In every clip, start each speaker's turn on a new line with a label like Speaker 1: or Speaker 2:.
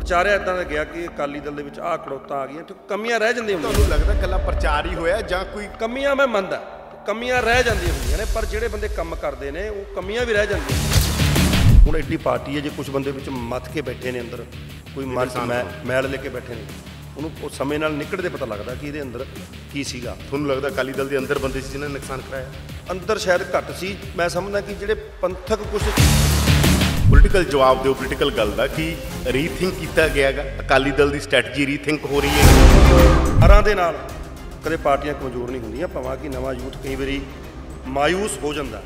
Speaker 1: ਪ੍ਰਚਾਰਿਆ ਇਦਾਂ ਦਾ ਗਿਆ ਕਿ ਅਕਾਲੀ ਦਲ ਦੇ ਵਿੱਚ ਆਹ ਕੜੋਤਾ ਆ ਗਈਆਂ ਤੇ ਕਮੀਆਂ ਰਹਿ ਜਾਂਦੀਆਂ ਤੁਹਾਨੂੰ ਲੱਗਦਾ ਕੱਲਾ ਪ੍ਰਚਾਰ ਹੀ ਹੋਇਆ ਜਾਂ ਕੋਈ ਕਮੀਆਂ ਮੈਂ ਮੰਨਦਾ ਕਮੀਆਂ ਰਹਿ ਜਾਂਦੀਆਂ ਹੁੰਦੀਆਂ ਨੇ ਪਰ ਜਿਹੜੇ ਬੰਦੇ ਕੰਮ ਕਰਦੇ ਨੇ ਉਹ ਕਮੀਆਂ ਵੀ ਰਹਿ ਜਾਂਦੀਆਂ ਹੁਣ ਐਡੀ ਪਾਰਟੀ ਹੈ ਜੇ ਕੁਝ ਬੰਦੇ ਵਿੱਚ ਮੱਥ ਕੇ ਬੈਠੇ ਨੇ ਅੰਦਰ ਕੋਈ ਮਨ ਮੈਲ ਲੈ ਕੇ ਬੈਠੇ ਨੇ ਉਹਨੂੰ ਉਹ ਸਮੇਂ ਨਾਲ ਨਿਕਲਦੇ ਪਤਾ ਲੱਗਦਾ ਕਿ ਇਹਦੇ ਅੰਦਰ ਕੀ ਸੀਗਾ ਤੁਹਾਨੂੰ ਲੱਗਦਾ ਅਕਾਲੀ ਦਲ ਦੇ ਅੰਦਰ ਬੰਦੇ ਸੀ ਜਿਨ੍ਹਾਂ ਨੇ ਨੁਕਸਾਨ ਕਰਾਇਆ ਅੰਦਰ ਸ਼ਾਇਦ ਘੱਟ ਸੀ ਮੈਂ ਸਮਝਦਾ ਕਿ ਜਿਹੜੇ ਪੰਥਕ ਕੁਝ
Speaker 2: ਪੋਲੀਟੀਕਲ ਜਵਾਬ ਦਿਓ ਪੋਲੀਟੀਕਲ ਗੱਲ ਦਾ ਕਿ ਰੀਥਿੰਕ ਕੀਤਾ ਗਿਆ ਹੈਗਾ ਅਕਾਲੀ ਦਲ ਦੀ ਸਟ੍ਰੈਟਜੀ ਰੀਥਿੰਕ ਹੋ ਰਹੀ ਹੈ ਹਰਾਂ ਦੇ ਨਾਲ ਕਦੇ
Speaker 1: ਪਾਰਟੀਆਂ ਕਮਜ਼ੋਰ ਨਹੀਂ ਹੁੰਦੀਆਂ ਭਾਵੇਂ ਕਿ ਨਵਾਂ ਯੂਥ ਕਈ ਵਾਰੀ ਮਾਇੂਸ ਹੋ ਜਾਂਦਾ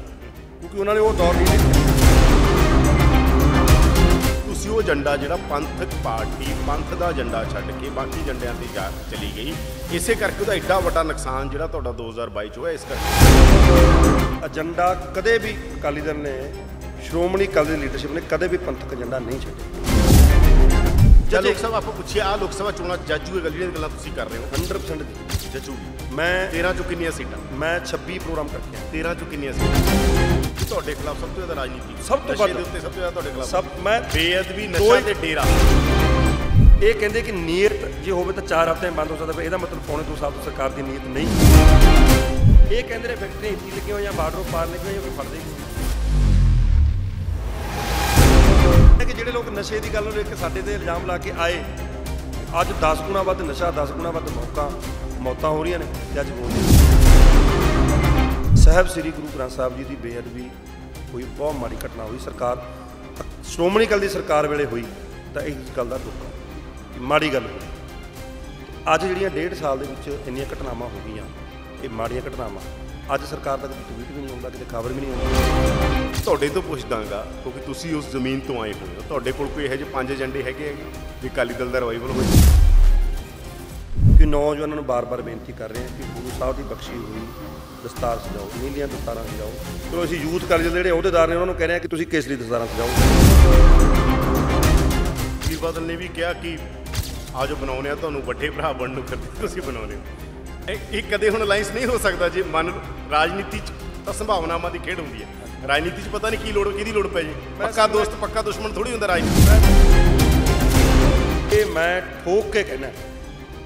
Speaker 1: ਕਿਉਂਕਿ ਉਹਨਾਂ ਨੇ ਉਹ
Speaker 2: ਦੌਰ ਨਹੀਂ ਦੇਖਿਆ ਤੁਸੀਂ ਉਹ ਏਜੰਡਾ ਜਿਹੜਾ ਪੰਥਕ ਪਾਰਟੀ ਪੰਥ ਦਾ ਏਜੰਡਾ ਛੱਡ ਕੇ ਬਾਕੀ ਏਜੰਡਿਆਂ ਤੇ ਜਾ ਚਲੀ ਗਈ ਇਸੇ ਕਰਕੇ ਉਹਦਾ ਐਡਾ ਵੱਡਾ ਨੁਕਸਾਨ ਜਿਹੜਾ ਤੁਹਾਡਾ 2022 ਚ ਹੋਇਆ ਇਸ ਕਰਕੇ ਏਜੰਡਾ ਕਦੇ ਵੀ ਅਕਾਲੀ
Speaker 1: ਦਲ ਨੇ ਸ਼੍ਰੋਮਣੀ ਅਕਾਲੀ ਦੀ ਲੀਡਰਸ਼ਿਪ ਨੇ ਕਦੇ ਵੀ ਪੰਥਕ ਏਜੰਡਾ ਨਹੀਂ ਛੱਡਿਆ
Speaker 2: ਜਦ ਲੋਕ ਸਭਾ ਆਪਾਂ ਪੁੱਛਿਆ ਆ ਲੋਕ ਸਭਾ ਚੋਣਾਂ ਜੱਜੂ ਗੱਲ ਦੇ ਗੱਲਾਂ ਤੁਸੀਂ ਕਰ ਰਹੇ ਹੋ 100% ਜੀ ਮੈਂ 13 ਚੋਂ ਕਿੰਨੀਆਂ ਸੀਟਾਂ ਮੈਂ 26 ਪ੍ਰੋਗਰਾਮ ਕਰਕੇ 13 ਚੋਂ ਕਿੰਨੀਆਂ ਸੀਟਾਂ ਤੁਹਾਡੇ ਖਿਲਾਫ ਸਭ ਤੋਂ ਜ਼ਿਆਦਾ ਰਾਜਨੀਤੀ ਸਭ ਤੋਂ ਵੱਧ ਦੇ ਉੱਤੇ ਸਭ ਤੋਂ ਜ਼ਿਆਦਾ ਤੁਹਾਡੇ ਖਿਲਾਫ ਸਭ ਮੈਂ ਬੇਅਦਬੀ ਨਸ਼ਾ ਤੇ ਡੇਰਾ
Speaker 1: ਇਹ ਕਹਿੰਦੇ ਕਿ ਨੀਅਤ ਜੇ ਹੋਵੇ ਤਾਂ 4 ਹਫ਼ਤੇ ਬੰਦ ਹੋ ਸਕਦਾ ਪਰ ਇਹਦਾ ਮਤਲਬ ਪੌਣੇ 2 ਸਾਲ ਤੋਂ ਸਰਕਾਰ ਦੀ ਨੀਅਤ ਨਹੀਂ ਇਹ ਕਹਿੰਦੇ ਨੇ ਫੈਕਟਰੀ ਇੱਥੇ ਲੱਗੀਆਂ ਜਾਂ ਬਾਰਡਰੋਂ ਪਾਰ ਨਿਕਲੀਆਂ ਹੋਈਆਂ ਕੋਈ ਫੜਦੇ ਨਹੀਂ ਕਿ ਜਿਹੜੇ ਲੋਕ ਨਸ਼ੇ ਦੀ ਗੱਲ ਨੂੰ ਲੈ ਕੇ ਸਾਡੇ ਤੇ ਇਲਜ਼ਾਮ ਲਾ ਕੇ ਆਏ ਅੱਜ 10 ਗੁਣਾ ਵੱਧ ਨਸ਼ਾ 10 ਗੁਣਾ ਵੱਧ ਮੌਕਾ ਮੌਤਾਂ ਹੋ ਰਹੀਆਂ ਨੇ ਤੇ ਅੱਜ ਬੋਲਦੇ ਸਹਿਬ ਸ੍ਰੀ ਗੁਰੂ ਗ੍ਰੰਥ ਸਾਹਿਬ ਜੀ ਦੀ ਬੇਅਦਬੀ ਕੋਈ ਬਹੁਤ ਮਾੜੀ ਘਟਨਾ ਹੋਈ ਸਰਕਾਰ ਸ਼੍ਰੋਮਣੀ ਕਲ ਦੀ ਸਰਕਾਰ ਵੇਲੇ ਹੋਈ ਤਾਂ ਇਸ ਗੱਲ ਦਾ ਦੁੱਖ ਹੈ ਮਾੜੀ ਗੱਲ ਹੈ ਅੱਜ ਜਿਹੜੀਆਂ 1.5 ਸਾਲ ਦੇ ਵਿੱਚ ਇੰਨੀਆਂ ਘਟਨਾਵਾਂ ਹੋ
Speaker 2: ਗਈਆਂ ਇਹ ਮਾੜੀਆਂ ਘਟਨਾਵਾਂ ਅੱਜ ਸਰਕਾਰ ਤੱਕ ਟਵੀਟ ਵੀ ਨਹੀਂ ਆਉਂਦਾ ਕਿਤੇ ਖਬਰ ਵੀ ਨਹੀਂ ਆਉਂਦੀ ਤੁਹਾਡੇ ਤੋਂ ਪੁੱਛਦਾਗਾ ਕਿਉਂਕਿ ਤੁਸੀਂ ਉਸ ਜ਼ਮੀਨ ਤੋਂ ਆਏ ਹੋਏ ਹੋ ਤੁਹਾਡੇ ਕੋਲ ਕੋਈ ਇਹੋ ਜਿਹੇ ਪੰਜ ਏਜੰਡੇ ਹੈਗੇ ਹੈ ਕਿ ਅਕਾਲੀ ਦਲ ਦਾ ਰਿਵਾਈਵਲ ਹੋਵੇ ਕਿ ਨੌਜਵਾਨਾਂ ਨੂੰ ਬਾਰ-ਬਾਰ ਬੇਨਤੀ ਕਰ ਰਹੇ ਹਾਂ ਕਿ
Speaker 1: ਗੁਰੂ ਸਾਹਿਬ ਦੀ ਬਖਸ਼ੀ ਹੋਈ ਦਸਤਾਰ ਸਜਾਓ ਨੀਲੀਆਂ ਦਸਤਾਰਾਂ ਸਜਾਓ ਚਲੋ ਅਸੀਂ ਯੂਥ ਕਾਲਜ ਜਿਹੜੇ ਅਹੁਦੇਦਾਰ ਨੇ ਉਹਨਾਂ ਨੂੰ ਕਹਿ ਰਹੇ ਹਾਂ ਕਿ ਤੁਸੀਂ ਕੇਸਰੀ ਦਸਤਾਰਾਂ ਸਜਾਓ
Speaker 2: ਜੀ ਬਦਲ ਨੇ ਵੀ ਕਿਹਾ ਕਿ ਆਜੋ ਬਣਾਉਨੇ ਆ ਤੁਹਾਨੂੰ ਵੱਡੇ ਭਰਾ ਬਣਨ ਨੂੰ ਕਰਦੇ ਤੁਸੀਂ ਬਣਾਉਨੇ ਇਹ ਕਦੇ ਹੁਣ ਅਲਾਈਅੰਸ ਨਹੀਂ ਹੋ ਸਕਦਾ ਜੇ ਮਨ ਰਾਜਨੀਤੀ ਚ ਤਾਂ ਸੰਭਾਵਨਾਵਾਂ ਦੀ ਖੇਡ ਹੁੰਦੀ ਹੈ ਰਾਜਨੀਤੀ 'ਚ ਪਤਾ ਨਹੀਂ ਕੀ ਲੋੜ ਕਿਹਦੀ ਲੋੜ ਪੈ ਜੇ ਪੱਕਾ ਦੋਸਤ ਪੱਕਾ ਦੁਸ਼ਮਣ ਥੋੜੀ ਹੁੰਦਾ ਰਾਜਨੀਤੀ ਇਹ ਮੈਂ ਠੋਕ ਕੇ ਕਹਿਣਾ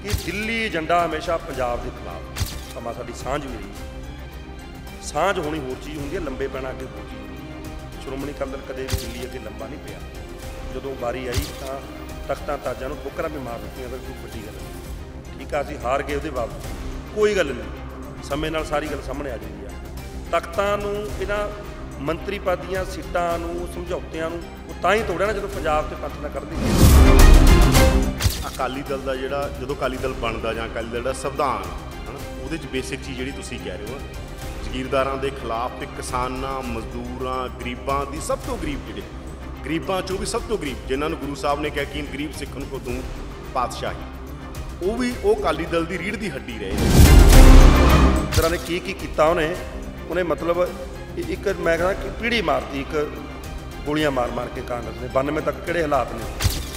Speaker 2: ਕਿ ਦਿੱਲੀ ਏਜੰਡਾ ਹਮੇਸ਼ਾ ਪੰਜਾਬ ਦੇ ਖਿਲਾਫ
Speaker 1: ਸਮਾਂ ਸਾਡੀ ਸਾਂਝ ਵੀ ਰਹੀ ਸਾਂਝ ਹੋਣੀ ਹੋਰ ਚੀਜ਼ ਹੁੰਦੀ ਹੈ ਲੰਬੇ ਪੈਣਾ ਅੱਗੇ ਹੋਰ ਚੀਜ਼ ਸ਼੍ਰੋਮਣੀ ਅਕਾਲੀ ਕਦੇ ਵੀ ਦਿੱਲੀ ਅੱਗੇ ਲੰਬਾ ਨਹੀਂ ਪਿਆ ਜਦੋਂ ਵਾਰੀ ਆਈ ਤਾਂ ਤਖਤਾਂ ਤਾਜਾਂ ਨੂੰ ਠੋਕਰਾਂ ਵੀ ਮਾਰ ਦਿੱਤੀਆਂ ਅਗਰ ਕੋਈ ਵੱਡੀ ਗੱਲ ਠੀਕ ਆ ਅਸੀਂ ਹਾਰ ਗਏ ਉਹਦੇ ਬਾਵਜੂਦ ਕੋਈ ਗੱਲ ਨਹੀਂ ਸਮੇਂ ਨਾਲ ਸਾਰੀ ਗੱਲ ਸਾਹਮਣੇ ਆ ਜਾਂਦੀ ਆ ਤਖਤਾਂ ਨੂੰ ਇਹਨਾਂ ਮੰਤਰੀ ਪਦੀਆਂ ਸੀਟਾਂ ਨੂੰ ਸਮਝੌਤਿਆਂ ਨੂੰ ਉਹ ਤਾਂ ਹੀ ਤੋੜਿਆ ਨਾ ਜਦੋਂ ਪੰਜਾਬ ਤੇ ਪੱਥ ਨਾ ਕਰਦੇ
Speaker 2: ਅਕਾਲੀ ਦਲ ਦਾ ਜਿਹੜਾ ਜਦੋਂ ਅਕਾਲੀ ਦਲ ਬਣਦਾ ਜਾਂ ਅਕਾਲੀ ਦਲ ਦਾ ਸੰਵਿਧਾਨ ਹਨਾ ਉਹਦੇ ਚ ਬੇਸਿਕ ਚੀਜ਼ ਜਿਹੜੀ ਤੁਸੀਂ ਕਹਿ ਰਹੇ ਹੋ ਜ਼ਗੀਰਦਾਰਾਂ ਦੇ ਖਿਲਾਫ ਤੇ ਕਿਸਾਨਾਂ ਮਜ਼ਦੂਰਾਂ ਗਰੀਬਾਂ ਦੀ ਸਭ ਤੋਂ ਗਰੀਬ ਜਿਹੜੇ ਗਰੀਬਾਂ ਚੋਂ ਵੀ ਸਭ ਤੋਂ ਗਰੀਬ ਜਿਨ੍ਹਾਂ ਨੂੰ ਗੁਰੂ ਸਾਹਿਬ ਨੇ ਕਿਹਾ ਕਿ ਗਰੀਬ ਸਿੱਖਣ ਕੋ ਦੂੰ ਪਾਤਸ਼ਾਹੀ ਉਹ ਵੀ ਉਹ ਅਕਾਲੀ ਦਲ ਦੀ ਰੀੜ ਦੀ ਹੱਡੀ ਰਹੇ
Speaker 1: ਤਰ੍ਹਾਂ ਨੇ ਕੀ ਕੀ ਕੀਤਾ ਉਹਨੇ ਉਹਨੇ ਮਤਲਬ ਇੱਕ ਮੈਂ ਕਹਿੰਦਾ ਕਿ ਪੀੜੀ ਮਾਰਦੀ ਇੱਕ ਗੋਲੀਆਂ ਮਾਰ ਮਾਰ ਕੇ ਕਾਂਗਰਸ ਨੇ 92 ਤੱਕ ਕਿਹੜੇ ਹਾਲਾਤ ਨੇ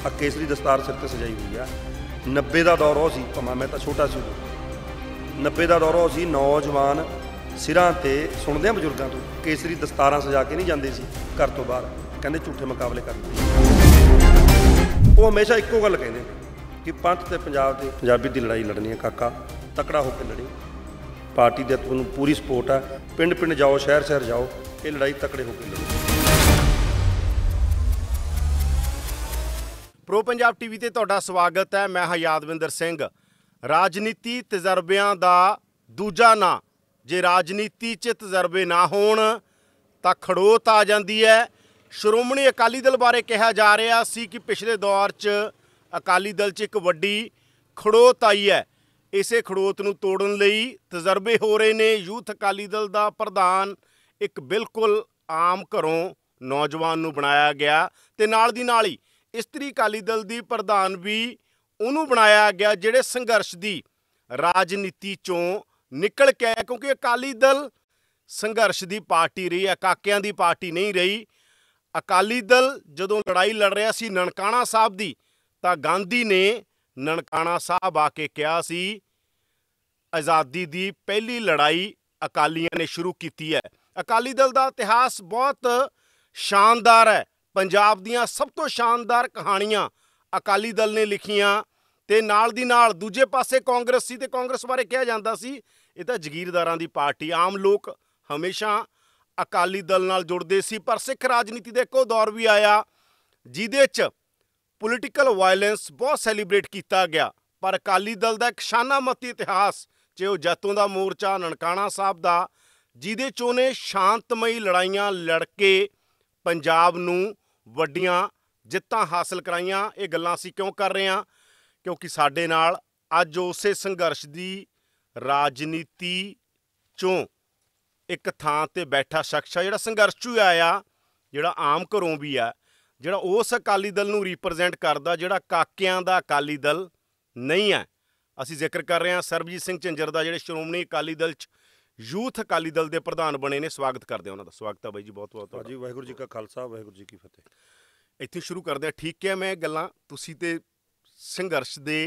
Speaker 1: ਆ ਕੇਸਰੀ ਦਸਤਾਰ ਸਿਰ ਤੇ ਸਜਾਈ ਹੋਈ ਆ 90 ਦਾ ਦੌਰ ਉਹ ਸੀ ਪਮਾ ਮੈਂ ਤਾਂ ਛੋਟਾ ਸੀ 90 ਦਾ ਦੌਰ ਉਹ ਸੀ ਨੌਜਵਾਨ ਸਿਰਾਂ ਤੇ ਸੁਣਦੇ ਆ ਬਜ਼ੁਰਗਾਂ ਤੋਂ ਕੇਸਰੀ ਦਸਤਾਰਾਂ ਸਜਾ ਕੇ ਨਹੀਂ ਜਾਂਦੇ ਸੀ ਘਰ ਤੋਂ ਬਾਹਰ ਕਹਿੰਦੇ ਝੂਠੇ ਮੁਕਾਬਲੇ ਕਰਦੇ ਉਹ ਹਮੇਸ਼ਾ ਇੱਕੋ ਗੱਲ ਕਹਿੰਦੇ ਕਿ ਪੰਥ ਤੇ ਪੰਜਾਬ ਦੇ ਪੰਜਾਬੀ ਦੀ ਲੜਾਈ ਲੜਨੀ ਹੈ ਕਾਕਾ ਤਕੜਾ ਹੋ ਕੇ ਲੜੀ ਪਾਰਟੀ ਦੇ ਤੁਹਾਨੂੰ ਪੂਰੀ ਸਪੋਰਟ ਆ ਪਿੰਡ ਪਿੰਡ ਜਾਓ ਸ਼ਹਿਰ ਸ਼ਹਿਰ ਜਾਓ ਇਹ ਲੜਾਈ ਤਕੜੇ ਹੋ ਕੇ
Speaker 2: ਲੜੋ ਪ੍ਰੋ ਪੰਜਾਬ ਟੀਵੀ ਤੇ ਤੁਹਾਡਾ ਸਵਾਗਤ ਹੈ ਮੈਂ ਹਾਂ ਯਾਦਵਿੰਦਰ ਸਿੰਘ ਰਾਜਨੀਤੀ ਤਜਰਬਿਆਂ ਦਾ ਦੂਜਾ ਨਾਂ ਜੇ ਰਾਜਨੀਤੀ 'ਚ ਤਜਰਬੇ ਨਾ ਹੋਣ ਤਾਂ ਖੜੋਤ ਆ ਜਾਂਦੀ ਹੈ ਸ਼੍ਰੋਮਣੀ ਅਕਾਲੀ ਦਲ ਬਾਰੇ ਕਿਹਾ ਜਾ ਰਿਹਾ ਸੀ ਕਿ ਪਿਛਲੇ ਦੌਰ 'ਚ ਅਕਾਲੀ ਦਲ 'ਚ ਇੱਕ ਵੱਡੀ ਖੜੋਤ ਆਈ ਹੈ ਇਸੇ ਖੜੋਤ ਨੂੰ ਤੋੜਨ ਲਈ ਤਜਰਬੇ ਹੋ ਰਹੇ ਨੇ ਯੂਥ ਅਕਾਲੀ ਦਲ ਦਾ ਪ੍ਰਧਾਨ ਇੱਕ ਬਿਲਕੁਲ ਆਮ ਘਰੋਂ ਨੌਜਵਾਨ ਨੂੰ ਬਣਾਇਆ ਗਿਆ ਤੇ ਨਾਲ ਦੀ ਨਾਲ ਹੀ ਇਸਤਰੀ ਅਕਾਲੀ ਦਲ ਦੀ ਪ੍ਰਧਾਨ ਵੀ ਉਹਨੂੰ ਬਣਾਇਆ ਗਿਆ ਜਿਹੜੇ ਸੰਘਰਸ਼ ਦੀ ਰਾਜਨੀਤੀ ਚੋਂ ਨਿਕਲ ਕੇ ਕਿਉਂਕਿ ਅਕਾਲੀ ਦਲ ਸੰਘਰਸ਼ ਦੀ ਪਾਰਟੀ ਰਹੀ ਹੈ ਕਾਕਿਆਂ ਦੀ ਪਾਰਟੀ ਨਹੀਂ ਰਹੀ ਅਕਾਲੀ ਦਲ ਜਦੋਂ ਲੜਾਈ ਲੜ ਰਿਹਾ ਸੀ ਨਨਕਾਣਾ ਸਾਹਿਬ ਦੀ ਤਾਂ ਗਾਂਧੀ ਨੇ ਨਨਕਾਣਾ ਸਾਹਿਬ ਆ ਕੇ ਕਿਹਾ ਸੀ ਆਜ਼ਾਦੀ ਦੀ ਪਹਿਲੀ ਲੜਾਈ ਅਕਾਲੀਆਂ ਨੇ ਸ਼ੁਰੂ ਕੀਤੀ ਹੈ ਅਕਾਲੀ ਦਲ ਦਾ ਇਤਿਹਾਸ ਬਹੁਤ ਸ਼ਾਨਦਾਰ ਹੈ ਪੰਜਾਬ ਦੀਆਂ ਸਭ ਤੋਂ ਸ਼ਾਨਦਾਰ ਕਹਾਣੀਆਂ ਅਕਾਲੀ ਦਲ ਨੇ ਲਿਖੀਆਂ ਤੇ ਨਾਲ ਦੀ ਨਾਲ ਦੂਜੇ ਪਾਸੇ ਕਾਂਗਰਸ ਸੀ ਤੇ ਕਾਂਗਰਸ ਬਾਰੇ ਕਿਹਾ ਜਾਂਦਾ ਸੀ ਇਹ ਤਾਂ ਜ਼ਗੀਰਦਾਰਾਂ ਦੀ ਪਾਰਟੀ ਆਮ ਲੋਕ ਹਮੇਸ਼ਾ ਅਕਾਲੀ ਦਲ ਨਾਲ ਜੁੜਦੇ ਸੀ ਪਰ ਸਿੱਖ ਰਾਜਨੀਤੀ ਦੇ ਇੱਕੋ ਦੌਰ ਵੀ ਆਇਆ ਜਿਹਦੇ 'ਚ ਪੋਲੀਟੀਕਲ ਵਾਇਲੈਂਸ ਬਹੁਤ ਸੈਲੀਬ੍ਰੇਟ ਕੀਤਾ ਗਿਆ ਪਰ ਅਕਾਲੀ ਦਲ ਦਾ ਇੱਕ ਮਤੀ ਇਤਿਹਾਸ ਜੇ ਉਹ ਜੱਤੋਂ ਦਾ ਮੋਰਚਾ ਨਨਕਾਣਾ ਸਾਹਿਬ ਦਾ ਜਿਹਦੇ ਚੋਂ ਨੇ ਸ਼ਾਂਤਮਈ ਲੜਾਈਆਂ ਲੜ ਕੇ ਪੰਜਾਬ ਨੂੰ ਵੱਡੀਆਂ ਜਿੱਤਾਂ ਹਾਸਲ ਕਰਾਈਆਂ ਇਹ ਗੱਲਾਂ ਅਸੀਂ ਕਿਉਂ ਕਰ ਰਹੇ ਹਾਂ ਕਿਉਂਕਿ ਸਾਡੇ ਨਾਲ ਅੱਜ ਉਸੇ ਸੰਘਰਸ਼ ਦੀ ਰਾਜਨੀਤੀ ਚੋਂ ਇੱਕ ਥਾਂ ਤੇ ਬੈਠਾ ਸ਼ਖਸ ਜਿਹੜਾ ਸੰਘਰਸ਼ ਚੋਂ ਆਇਆ ਜਿਹੜਾ ਆਮ ਘਰੋਂ ਵੀ ਆ ਜਿਹੜਾ ਉਸ ਅਕਾਲੀ ਦਲ ਨੂੰ ਰਿਪਰੈਜ਼ੈਂਟ ਕਰਦਾ ਜਿਹੜਾ ਕਾਕਿਆਂ ਦਾ ਅਕਾਲੀ ਦਲ ਨਹੀਂ ਹੈ ਅਸੀਂ ਜ਼ਿਕਰ ਕਰ ਰਹੇ ਹਾਂ ਸਰਬਜੀਤ ਸਿੰਘ ਚੰਜਰ ਦਾ ਜਿਹੜੇ ਸ਼੍ਰੋਮਣੀ ਅਕਾਲੀ ਦਲ 'ਚ ਯੂਥ ਅਕਾਲੀ ਦਲ ਦੇ ਪ੍ਰਧਾਨ ਬਣੇ ਨੇ ਸਵਾਗਤ ਕਰਦੇ ਹਾਂ ਉਹਨਾਂ ਦਾ ਸਵਾਗਤ ਹੈ ਬਾਈ ਜੀ ਬਹੁਤ ਬਹੁਤ ਤੁਹਾਡਾ ਜੀ ਵਾਹਿਗੁਰੂ ਜੀ ਕਾ ਖਾਲਸਾ ਵਾਹਿਗੁਰੂ ਜੀ ਕੀ ਫਤਿਹ ਇੱਥੇ ਸ਼ੁਰੂ ਕਰਦੇ ਹਾਂ ਠੀਕ ਹੈ ਮੈਂ ਗੱਲਾਂ ਤੁਸੀਂ ਤੇ ਸੰਘਰਸ਼ ਦੇ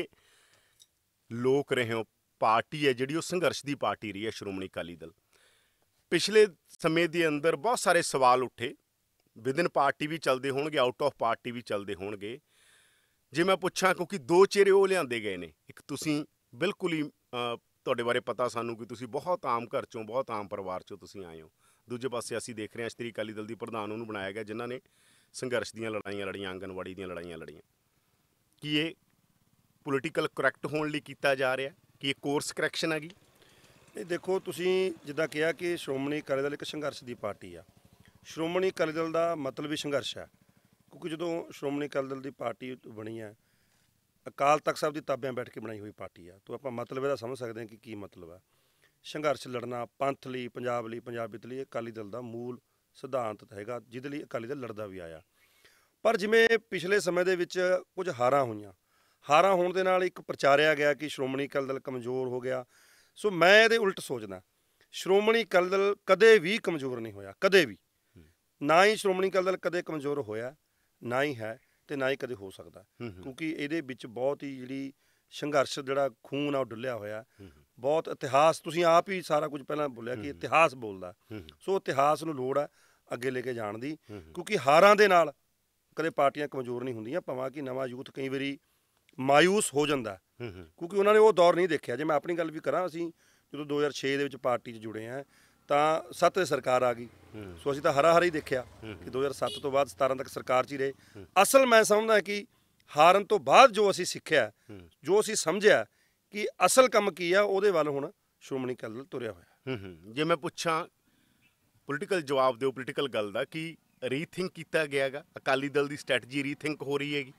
Speaker 2: ਲੋਕ ਰਹੇ ਹੋ ਪਾਰਟੀ ਹੈ ਜਿਹੜੀ ਉਹ ਸੰਘਰਸ਼ ਦੀ ਪਾਰਟੀ ਰਹੀ ਹੈ ਸ਼੍ਰੋਮਣੀ ਅਕਾਲੀ ਦਲ ਪਿਛਲੇ ਸਮੇਂ ਦੇ ਅੰਦਰ ਬਹੁਤ ਸਾਰੇ ਸਵਾਲ ਉੱਠੇ ਵਿਦਨ ਪਾਰਟੀ ਵੀ ਚੱਲਦੇ ਹੋਣਗੇ ਆਊਟ ਆਫ ਪਾਰਟੀ ਵੀ ਚੱਲਦੇ ਹੋਣਗੇ ਜੇ ਮੈਂ ਪੁੱਛਾਂ ਕਿਉਂਕਿ ਦੋ ਚਿਹਰੇ ਉਹ ਲਿਆਂਦੇ ਗਏ ਨੇ ਇੱਕ ਤੁਸੀਂ ਬਿਲਕੁਲ ਹੀ ਤੁਹਾਡੇ ਬਾਰੇ ਪਤਾ ਸਾਨੂੰ ਕਿ ਤੁਸੀਂ ਬਹੁਤ ਆਮ ਘਰ ਚੋਂ ਬਹੁਤ ਆਮ ਪਰਿਵਾਰ ਚੋਂ ਤੁਸੀਂ ਆਏ ਹੋ ਦੂਜੇ ਪਾਸੇ ਅਸੀਂ ਦੇਖ ਰਹੇ ਹਾਂ ਸ਼੍ਰੀ ਅਕਾਲੀ ਦਲ ਦੀ ਪ੍ਰਧਾਨ ਉਹਨੂੰ ਬਣਾਇਆ ਗਿਆ ਜਿਨ੍ਹਾਂ ਨੇ ਸੰਘਰਸ਼ ਦੀਆਂ ਲੜਾਈਆਂ ਲੜੀਆਂ ਆਂਗਨਵਾੜੀ ਦੀਆਂ ਲੜਾਈਆਂ ਲੜੀਆਂ ਕੀ ਇਹ ਪੋਲੀਟੀਕਲ ਕਰੈਕਟ ਹੋਣ ਲਈ ਕੀਤਾ ਜਾ ਰਿਹਾ ਕਿ ਇਹ ਕੋਰਸ ਕਰੈਕਸ਼ਨ ਹੈਗੀ
Speaker 1: ਇਹ ਦੇਖੋ ਤੁਸੀਂ ਜਿੱਦਾਂ ਕਿਹਾ ਕਿ ਸ਼੍ਰੋਮਣੀ ਅਕਾਲੀ ਦਲ ਇੱਕ ਸੰਘਰਸ਼ ਦੀ ਪਾਰਟੀ ਆ ਸ਼੍ਰੋਮਣੀ ਅਕਾਲੀ ਦਲ ਦਾ ਮਤਲਬ ਹੀ ਸੰਘਰਸ਼ ਆ ਕਿਉਂਕਿ ਜਦੋਂ ਸ਼੍ਰੋਮਣੀ ਅਕਾਲੀ ਦਲ ਦੀ ਪਾਰਟੀ ਬਣੀ ਹੈ ਅਕਾਲ ਤਖਤ ਸਾਹਿਬ ਦੀ ਤਾਬਿਆਂ ਬੈਠ ਕੇ ਬਣਾਈ ਹੋਈ ਪਾਰਟੀ ਆ ਤੋ ਆਪਾਂ ਮਤਲਬ ਇਹਦਾ ਸਮਝ ਸਕਦੇ ਹਾਂ ਕਿ ਕੀ ਮਤਲਬ ਆ ਸੰਘਰਸ਼ ਲੜਨਾ ਪੰਥ ਲਈ ਪੰਜਾਬ ਲਈ ਪੰਜਾਬੀਤ ਲਈ ਅਕਾਲੀ ਦਲ ਦਾ ਮੂਲ ਸਿਧਾਂਤ ਹੈਗਾ ਜਿਹਦੇ ਲਈ ਅਕਾਲੀ ਦਲ ਲੜਦਾ ਵੀ ਆਇਆ ਪਰ ਜਿਵੇਂ ਪਿਛਲੇ ਸਮੇਂ ਦੇ ਵਿੱਚ ਕੁਝ ਹਾਰਾਂ ਹੋਈਆਂ ਹਾਰਾਂ ਹੋਣ ਦੇ ਨਾਲ ਇੱਕ ਪ੍ਰਚਾਰਿਆ ਗਿਆ ਕਿ ਸ਼੍ਰੋਮਣੀ ਅਕਾਲੀ ਦਲ ਕਮਜ਼ੋਰ ਹੋ ਗਿਆ ਸੋ ਮੈਂ ਇਹਦੇ ਉਲਟ ਸੋਚਦਾ ਸ਼੍ਰੋਮਣੀ ਅਕਾਲੀ ਦਲ ਕਦੇ ਵੀ ਕਮਜ਼ੋਰ ਨਹੀਂ ਹੋਇਆ ਕਦੇ ਵੀ ਨਾ ਹੀ ਸ਼੍ਰੋਮਣੀ ਅਕਾਲੀ ਦਲ ਕਦੇ ਕਮਜ਼ੋਰ ਹੋਇਆ ਨਾ ਹੀ ਹੈ ਤੇ ਨਾ ਹੀ ਕਦੇ ਹੋ ਸਕਦਾ ਕਿਉਂਕਿ ਇਹਦੇ ਵਿੱਚ ਬਹੁਤ ਹੀ ਜਿਹੜੀ ਸੰਘਰਸ਼ ਜਿਹੜਾ ਖੂਨ ਆ ਉਹ ਡੁੱਲਿਆ ਹੋਇਆ ਬਹੁਤ ਇਤਿਹਾਸ ਤੁਸੀਂ ਆਪ ਹੀ ਸਾਰਾ ਕੁਝ ਪਹਿਲਾਂ ਬੋਲਿਆ ਕਿ ਇਤਿਹਾਸ ਬੋਲਦਾ ਸੋ ਇਤਿਹਾਸ ਨੂੰ ਲੋੜ ਆ ਅੱਗੇ ਲੈ ਕੇ ਜਾਣ ਦੀ ਕਿਉਂਕਿ ਹਾਰਾਂ ਦੇ ਨਾਲ ਕਦੇ ਪਾਰਟੀਆਂ ਕਮਜ਼ੋਰ ਨਹੀਂ ਹੁੰਦੀਆਂ ਭਾਵੇਂ ਕਿ ਨਵਾਂ ਯੂਥ ਕਈ ਵਾਰੀ ਮਾਇੂਸ ਹੋ ਜਾਂਦਾ ਕਿਉਂਕਿ ਉਹਨਾਂ ਨੇ ਉਹ ਦੌਰ ਨਹੀਂ ਦੇਖਿਆ ਜੇ ਮੈਂ ਆਪਣੀ ਗੱਲ ਵੀ ਕਰਾਂ ਅਸੀਂ ਜਦੋਂ 2006 ਦੇ ਵਿੱਚ ਪਾਰਟੀ 'ਚ ਜੁੜੇ ਆਂ ਤਾਂ 7 ਦੇ ਸਰਕਾਰ ਆ ਗਈ ਸੋ ਅਸੀਂ ਤਾਂ ਹਰਾ ਹਰਾ ਹੀ ਦੇਖਿਆ ਕਿ 2007 ਤੋਂ ਬਾਅਦ 17 ਤੱਕ ਸਰਕਾਰ 'ਚ ਹੀ ਰਹੇ ਅਸਲ ਮੈਂ ਸਮਝਦਾ ਕਿ ਹਾਰਨ ਤੋਂ ਬਾਅਦ ਜੋ ਅਸੀਂ ਸਿੱਖਿਆ ਜੋ ਅਸੀਂ ਸਮਝਿਆ ਕਿ ਅਸਲ ਕੰਮ ਕੀ ਆ ਉਹਦੇ ਵੱਲ ਹੁਣ
Speaker 2: ਸ਼੍ਰੋਮਣੀ ਅਕਾਲੀ ਤੁਰਿਆ ਹੋਇਆ ਜੇ ਮੈਂ ਪੁੱਛਾਂ ਪੋਲੀਟੀਕਲ ਜਵਾਬ ਦਿਓ ਪੋਲੀਟੀਕਲ ਗੱਲ ਦਾ ਕਿ ਰੀਥਿੰਕ ਕੀਤਾ ਗਿਆਗਾ ਅਕਾਲੀ ਦਲ ਦੀ ਸਟ੍ਰੈਟਜੀ ਰੀਥਿੰਕ ਹੋ ਰਹੀ ਹੈਗੀ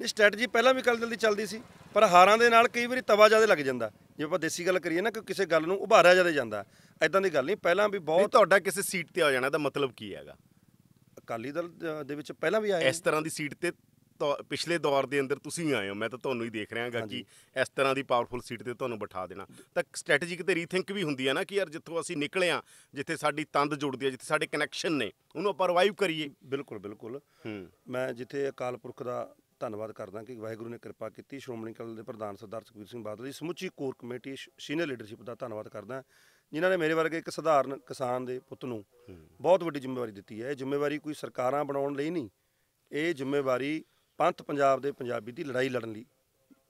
Speaker 2: ਇਹ ਸਟ੍ਰੈਟਜੀ
Speaker 1: ਪਹਿਲਾਂ ਵੀ ਕੱਲ ਦੀ ਚੱਲਦੀ ਸੀ ਪਰ ਹਾਰਾਂ ਦੇ ਨਾਲ ਕਈ ਵਾਰੀ ਤਵਾ ਜ਼ਿਆਦਾ ਲੱਗ ਜਾਂਦਾ ਜੇ ਆਪਾਂ ਦੇਸੀ ਗੱਲ ਕਰੀਏ ਨਾ ਕਿ ਕਿਸੇ
Speaker 2: ਗੱਲ ਨੂੰ ਉਭਾਰਿਆ ਜ਼ਿਆਦਾ ਜਾਂਦਾ ਐਦਾਂ ਦੀ ਗੱਲ ਨਹੀਂ ਪਹਿਲਾਂ ਵੀ ਬਹੁਤ ਤੁਹਾਡਾ ਕਿਸੇ ਸੀਟ ਤੇ ਆ ਜਾਣਾ ਦਾ ਮਤਲਬ ਕੀ ਹੈਗਾ ਅਕਾਲੀ ਦਲ ਦੇ ਵਿੱਚ ਪਹਿਲਾਂ ਵੀ ਆਏ ਇਸ ਤਰ੍ਹਾਂ ਦੀ ਸੀਟ ਤੇ ਪਿਛਲੇ ਦੌਰ ਦੇ ਅੰਦਰ ਤੁਸੀਂ ਆਏ ਹੋ ਮੈਂ ਤਾਂ ਤੁਹਾਨੂੰ ਹੀ ਦੇਖ ਰਿਹਾਗਾ ਕਿ ਇਸ ਤਰ੍ਹਾਂ ਦੀ ਪਾਵਰਫੁਲ ਸੀਟ ਤੇ ਤੁਹਾਨੂੰ ਬਿਠਾ ਦੇਣਾ ਤਾਂ ਸਟ੍ਰੈਟੇਜਿਕ ਤੇ ਰੀਥਿੰਕ ਵੀ ਹੁੰਦੀ ਹੈ ਨਾ ਕਿ ਯਾਰ ਜਿੱਥੋਂ ਅਸੀਂ ਨਿਕਲੇ ਆ ਜਿੱਥੇ ਸਾਡੀ ਤੰਦ ਜੁੜਦੀ ਹੈ ਜਿੱਥੇ ਸਾਡੇ ਕਨੈਕਸ਼ਨ ਨੇ
Speaker 1: ਉਹਨੂੰ ਆਪਾਂ ਰਿਵਾਈਵ ਕਰੀਏ ਬਿਲਕੁਲ ਬਿਲਕੁਲ ਮੈਂ ਜਿੱਥੇ ਅਕਾਲ ਪੁਰਖ ਦਾ ਧੰਨਵਾਦ ਕਰਦਾ ਕਿ ਵਾਹਿਗੁਰੂ ਨੇ ਕਿਰਪਾ ਕੀਤੀ ਸ਼੍ਰੋਮਣੀ ਕਮੇਟੀ ਦੇ ਪ੍ਰਧਾਨ ਸਰਦਾਰ ਸੁਖਬੀਰ ਸਿੰਘ ਬਾਦਲ ਦੀ ਸਮੁੱਚੀ ਕੋਰ ਕਮੇਟੀ ਸੀਨੀਅਰ ਲੀਡਰਸ਼ਿਪ ਦਾ ਧੰਨਵਾਦ ਕਰਦਾ ਜਿਨ੍ਹਾਂ ਨੇ ਮੇਰੇ ਵਰਗੇ ਇੱਕ ਸਧਾਰਨ ਕਿਸਾਨ ਦੇ ਪੁੱਤ ਨੂੰ ਬਹੁਤ ਵੱਡੀ ਜ਼ਿੰਮੇਵਾਰੀ ਦਿੱਤੀ ਹੈ ਇਹ ਜ਼ਿੰਮੇਵਾਰੀ ਕੋਈ ਸਰਕਾਰਾਂ ਬਣਾਉਣ ਲਈ ਨਹੀਂ ਇਹ ਜ਼ਿੰਮੇਵਾਰੀ ਪੰਥ ਪੰਜਾਬ ਦੇ ਪੰਜਾਬੀ ਦੀ ਲੜਾਈ ਲੜਨ ਲਈ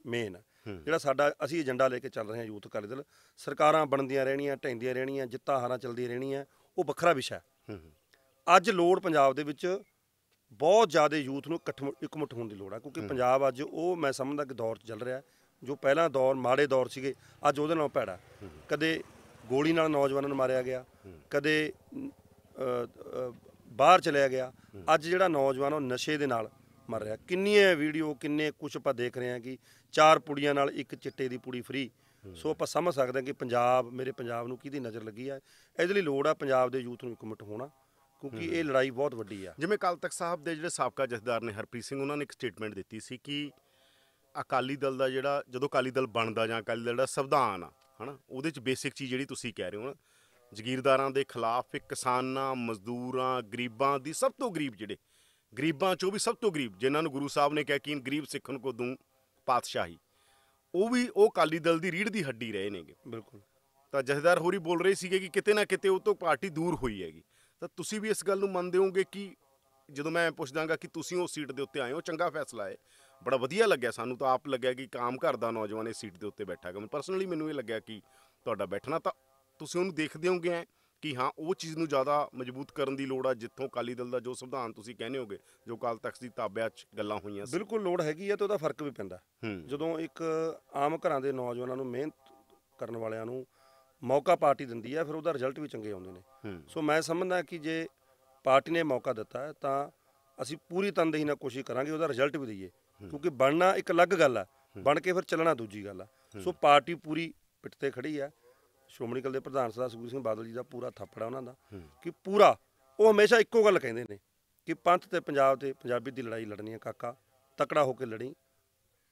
Speaker 1: ਮੇਨ ਜਿਹੜਾ ਸਾਡਾ ਅਸੀਂ ਏਜੰਡਾ ਲੈ ਕੇ ਚੱਲ ਰਹੇ ਹਾਂ ਯੂਥ ਅਕਾਲੀ ਦਲ ਸਰਕਾਰਾਂ ਬਣਦੀਆਂ ਰਹਿਣੀਆਂ ਢੈਂਦੀਆਂ ਰਹਿਣੀਆਂ ਜਿੱਤਾਂ ਹਾਰਾਂ ਚੱਲਦੀਆਂ ਰਹਿਣੀਆਂ ਉਹ ਵੱਖਰਾ ਵਿਸ਼ਾ ਹੈ ਅੱਜ ਲੋੜ ਪੰਜਾਬ ਦੇ ਵਿੱਚ ਬਹੁਤ ਜ਼ਿਆਦਾ ਯੂਥ ਨੂੰ ਇਕਮੁੱਠ ਹੋਣ ਦੀ ਲੋੜ ਹੈ ਕਿਉਂਕਿ ਪੰਜਾਬ ਅੱਜ ਉਹ ਮੈਂ ਸਮਝਦਾ ਕਿ ਦੌਰ ਚੱਲ ਰਿਹਾ ਜੋ ਪਹਿਲਾਂ ਦੌਰ ਮਾੜੇ ਦੌਰ ਸੀਗੇ ਅੱਜ ਉਹਦੇ ਨਾਲੋਂ ਭੈੜਾ ਕਦੇ ਗੋਲੀ ਨਾਲ ਨੌਜਵਾਨਾਂ ਨੂੰ ਮਾਰਿਆ ਗਿਆ ਕਦੇ ਬਾਹਰ ਚਲਿਆ ਗਿਆ ਅੱਜ ਜਿਹੜਾ ਨੌਜਵਾਨ ਉਹ ਨਸ਼ੇ ਦੇ ਨਾਲ ਮਰ ਰਿਹਾ ਕਿੰਨੀਆਂ ਵੀਡੀਓ ਕਿੰਨੇ ਕੁਝ ਆਪਾਂ ਦੇਖ ਰਹੇ ਹਾਂ ਕਿ ਚਾਰ ਪੁੜੀਆਂ ਨਾਲ ਇੱਕ ਚਿੱਟੇ ਦੀ ਪੁੜੀ ਫਰੀ ਸੋ ਆਪਾਂ ਸਮਝ ਸਕਦੇ ਹਾਂ ਕਿ ਪੰਜਾਬ ਮੇਰੇ ਪੰਜਾਬ ਨੂੰ ਕਿਹਦੀ ਨਜ਼ਰ ਲੱਗੀ ਆ ਇਹਦੇ ਲਈ ਲੋੜ ਆ ਪੰਜਾਬ ਦੇ ਯੂਥ ਨੂੰ ਇਕਮਿਟ ਹੋਣਾ
Speaker 2: ਕਿਉਂਕਿ ਇਹ ਲੜਾਈ ਬਹੁਤ ਵੱਡੀ ਆ ਜਿਵੇਂ ਕੱਲ ਤੱਕ ਸਾਹਿਬ ਦੇ ਜਿਹੜੇ ਸਾਬਕਾ ਜਥੇਦਾਰ ਨੇ ਹਰਪ੍ਰੀਤ ਸਿੰਘ ਉਹਨਾਂ ਨੇ ਇੱਕ ਸਟੇਟਮੈਂਟ ਦਿੱਤੀ ਸੀ ਕਿ ਅਕਾਲੀ ਦਲ ਦਾ ਜਿਹੜਾ ਜਦੋਂ ਅਕਾਲੀ ਦਲ ਬਣਦਾ ਜਾਂ ਅਕਾਲੀ ਦਲ ਦਾ ਸੰਵਿਧਾਨ ਆ ਹਨਾ ਉਹਦੇ ਚ ਬੇਸਿਕ ਚੀਜ਼ ਜਿਹੜੀ ਤੁਸੀਂ ਕਹਿ ਰਹੇ ਹੋ ਨਾ ਜ਼ਗੀਰਦਾਰਾਂ ਦੇ ਖਿਲਾਫ ਇੱਕ ਕਿਸਾਨਾਂ ਮਜ਼ਦੂਰਾਂ ਗਰੀਬਾਂ ਦੀ ਸਭ ਤੋਂ ਗਰੀਬ ਜਿਹੜੇ ਗਰੀਬਾਂ ਚੋਂ ਵੀ ਸਭ ਤੋਂ ਗਰੀਬ ਜਿਨ੍ਹਾਂ ਨੂੰ ਗੁਰੂ ਸਾਹਿਬ ਨੇ ਕਿਹਾ ਕਿ ਗਰੀਬ ਸਿੱਖਣ ਕੋ ਦੂੰ ਪਾਤਸ਼ਾਹੀ ਉਹ ਵੀ ਉਹ ਅਕਾਲੀ ਦਲ ਦੀ ਰੀੜ ਦੀ ਹੱਡੀ ਰਹੇ ਨੇਗੇ ਬਿਲਕੁਲ ਤਾਂ ਜਥੇਦਾਰ ਹੋਰੀ ਬੋਲ ਰਹੇ ਸੀਗੇ ਕਿ ਕਿਤੇ ਨਾ ਕਿਤੇ ਉਹ ਤੋਂ ਪਾਰਟੀ ਦੂਰ ਹੋਈ ਹੈਗੀ ਤਾਂ ਤੁਸੀਂ ਵੀ ਇਸ ਗੱਲ ਨੂੰ ਮੰਨਦੇ ਹੋਗੇ ਕਿ ਜਦੋਂ ਮੈਂ ਪੁੱਛਦਾਗਾ ਕਿ ਤੁਸੀਂ ਉਹ ਸੀਟ ਦੇ ਉੱਤੇ ਆਏ ਹੋ ਚੰਗਾ ਫੈਸਲਾ ਹੈ ਬੜਾ ਵਧੀਆ ਲੱਗਿਆ ਸਾਨੂੰ ਤਾਂ ਆਪ ਲੱਗਿਆ ਕਿ ਕਾਮ ਕਰਦਾ ਨੌਜਵਾਨ ਇਸ ਸੀਟ ਦੇ ਉੱਤੇ ਬੈਠਾ ਗਿਆ ਪਰਸਨਲੀ ਮੈਨੂੰ ਇਹ ਲੱਗਿਆ ਕਿ ਤੁਹਾਡਾ ਬੈਠਣਾ ਤਾਂ ਤੁਸੀਂ ਉਹਨੂੰ ਦੇਖਦੇ ਹੋਗੇ ਕਿ ਹਾਂ ਉਹ ਚੀਜ਼ ਨੂੰ ਜ਼ਿਆਦਾ ਮਜ਼ਬੂਤ ਕਰਨ ਦੀ ਲੋੜ ਆ ਜਿੱਥੋਂ ਕਾਲੀ ਦਲ ਦਾ ਜੋ ਸੰਵਿਧਾਨ ਤੁਸੀਂ ਕਹਿੰਦੇ ਹੋਗੇ ਜੋ ਕਾਲ ਤਖਤ ਦੀ ਤਾਬਿਆ 'ਚ ਗੱਲਾਂ ਹੋਈਆਂ ਸੀ
Speaker 1: ਬਿਲਕੁਲ ਲੋੜ ਹੈਗੀ ਆ ਤੇ ਉਹਦਾ ਫਰਕ ਵੀ ਪੈਂਦਾ ਜਦੋਂ ਇੱਕ ਆਮ ਘਰਾਂ ਦੇ ਨੌਜਵਾਨਾਂ ਨੂੰ ਮਿਹਨਤ ਕਰਨ ਵਾਲਿਆਂ ਨੂੰ ਮੌਕਾ ਪਾਰਟੀ ਦਿੰਦੀ ਆ ਫਿਰ ਉਹਦਾ ਰਿਜ਼ਲਟ ਵੀ ਚੰਗੇ ਆਉਂਦੇ ਨੇ ਸੋ ਮੈਂ ਸਮਝਦਾ ਕਿ ਜੇ ਪਾਰਟੀ ਨੇ ਮੌਕਾ ਦਿੱਤਾ ਤਾਂ ਅਸੀਂ ਪੂਰੀ ਤਨਦੇਹੀ ਨਾਲ ਕੋਸ਼ਿਸ਼ ਕਰਾਂਗੇ ਉਹਦਾ ਰਿਜ਼ਲਟ ਵੀ ਦਈਏ ਕਿਉਂਕਿ ਬਣਨਾ ਇੱਕ ਅਲੱਗ ਗੱਲ ਆ ਬਣ ਕੇ ਫਿਰ ਚੱਲਣਾ ਦੂਜੀ ਗੱਲ ਆ ਸੋ ਪਾਰਟੀ ਪੂਰੀ ਪਿੱਟ ਤੇ ਖੜੀ ਆ ਸ਼੍ਰੋਮਣੀ ਕਲ ਦੇ ਪ੍ਰਧਾਨ ਸਰਦਾਰ ਸੁਖਬੀਰ ਸਿੰਘ ਬਾਦਲ ਜੀ ਦਾ ਪੂਰਾ ਥੱਪੜਾ ਉਹਨਾਂ ਦਾ ਕਿ ਪੂਰਾ ਉਹ ਹਮੇਸ਼ਾ ਇੱਕੋ ਗੱਲ ਕਹਿੰਦੇ ਨੇ ਕਿ ਪੰਥ ਤੇ ਪੰਜਾਬ ਤੇ ਪੰਜਾਬੀ ਦੀ ਲੜਾਈ ਲੜਨੀ ਆ ਕਾਕਾ ਤਕੜਾ ਹੋ ਕੇ ਲੜੀ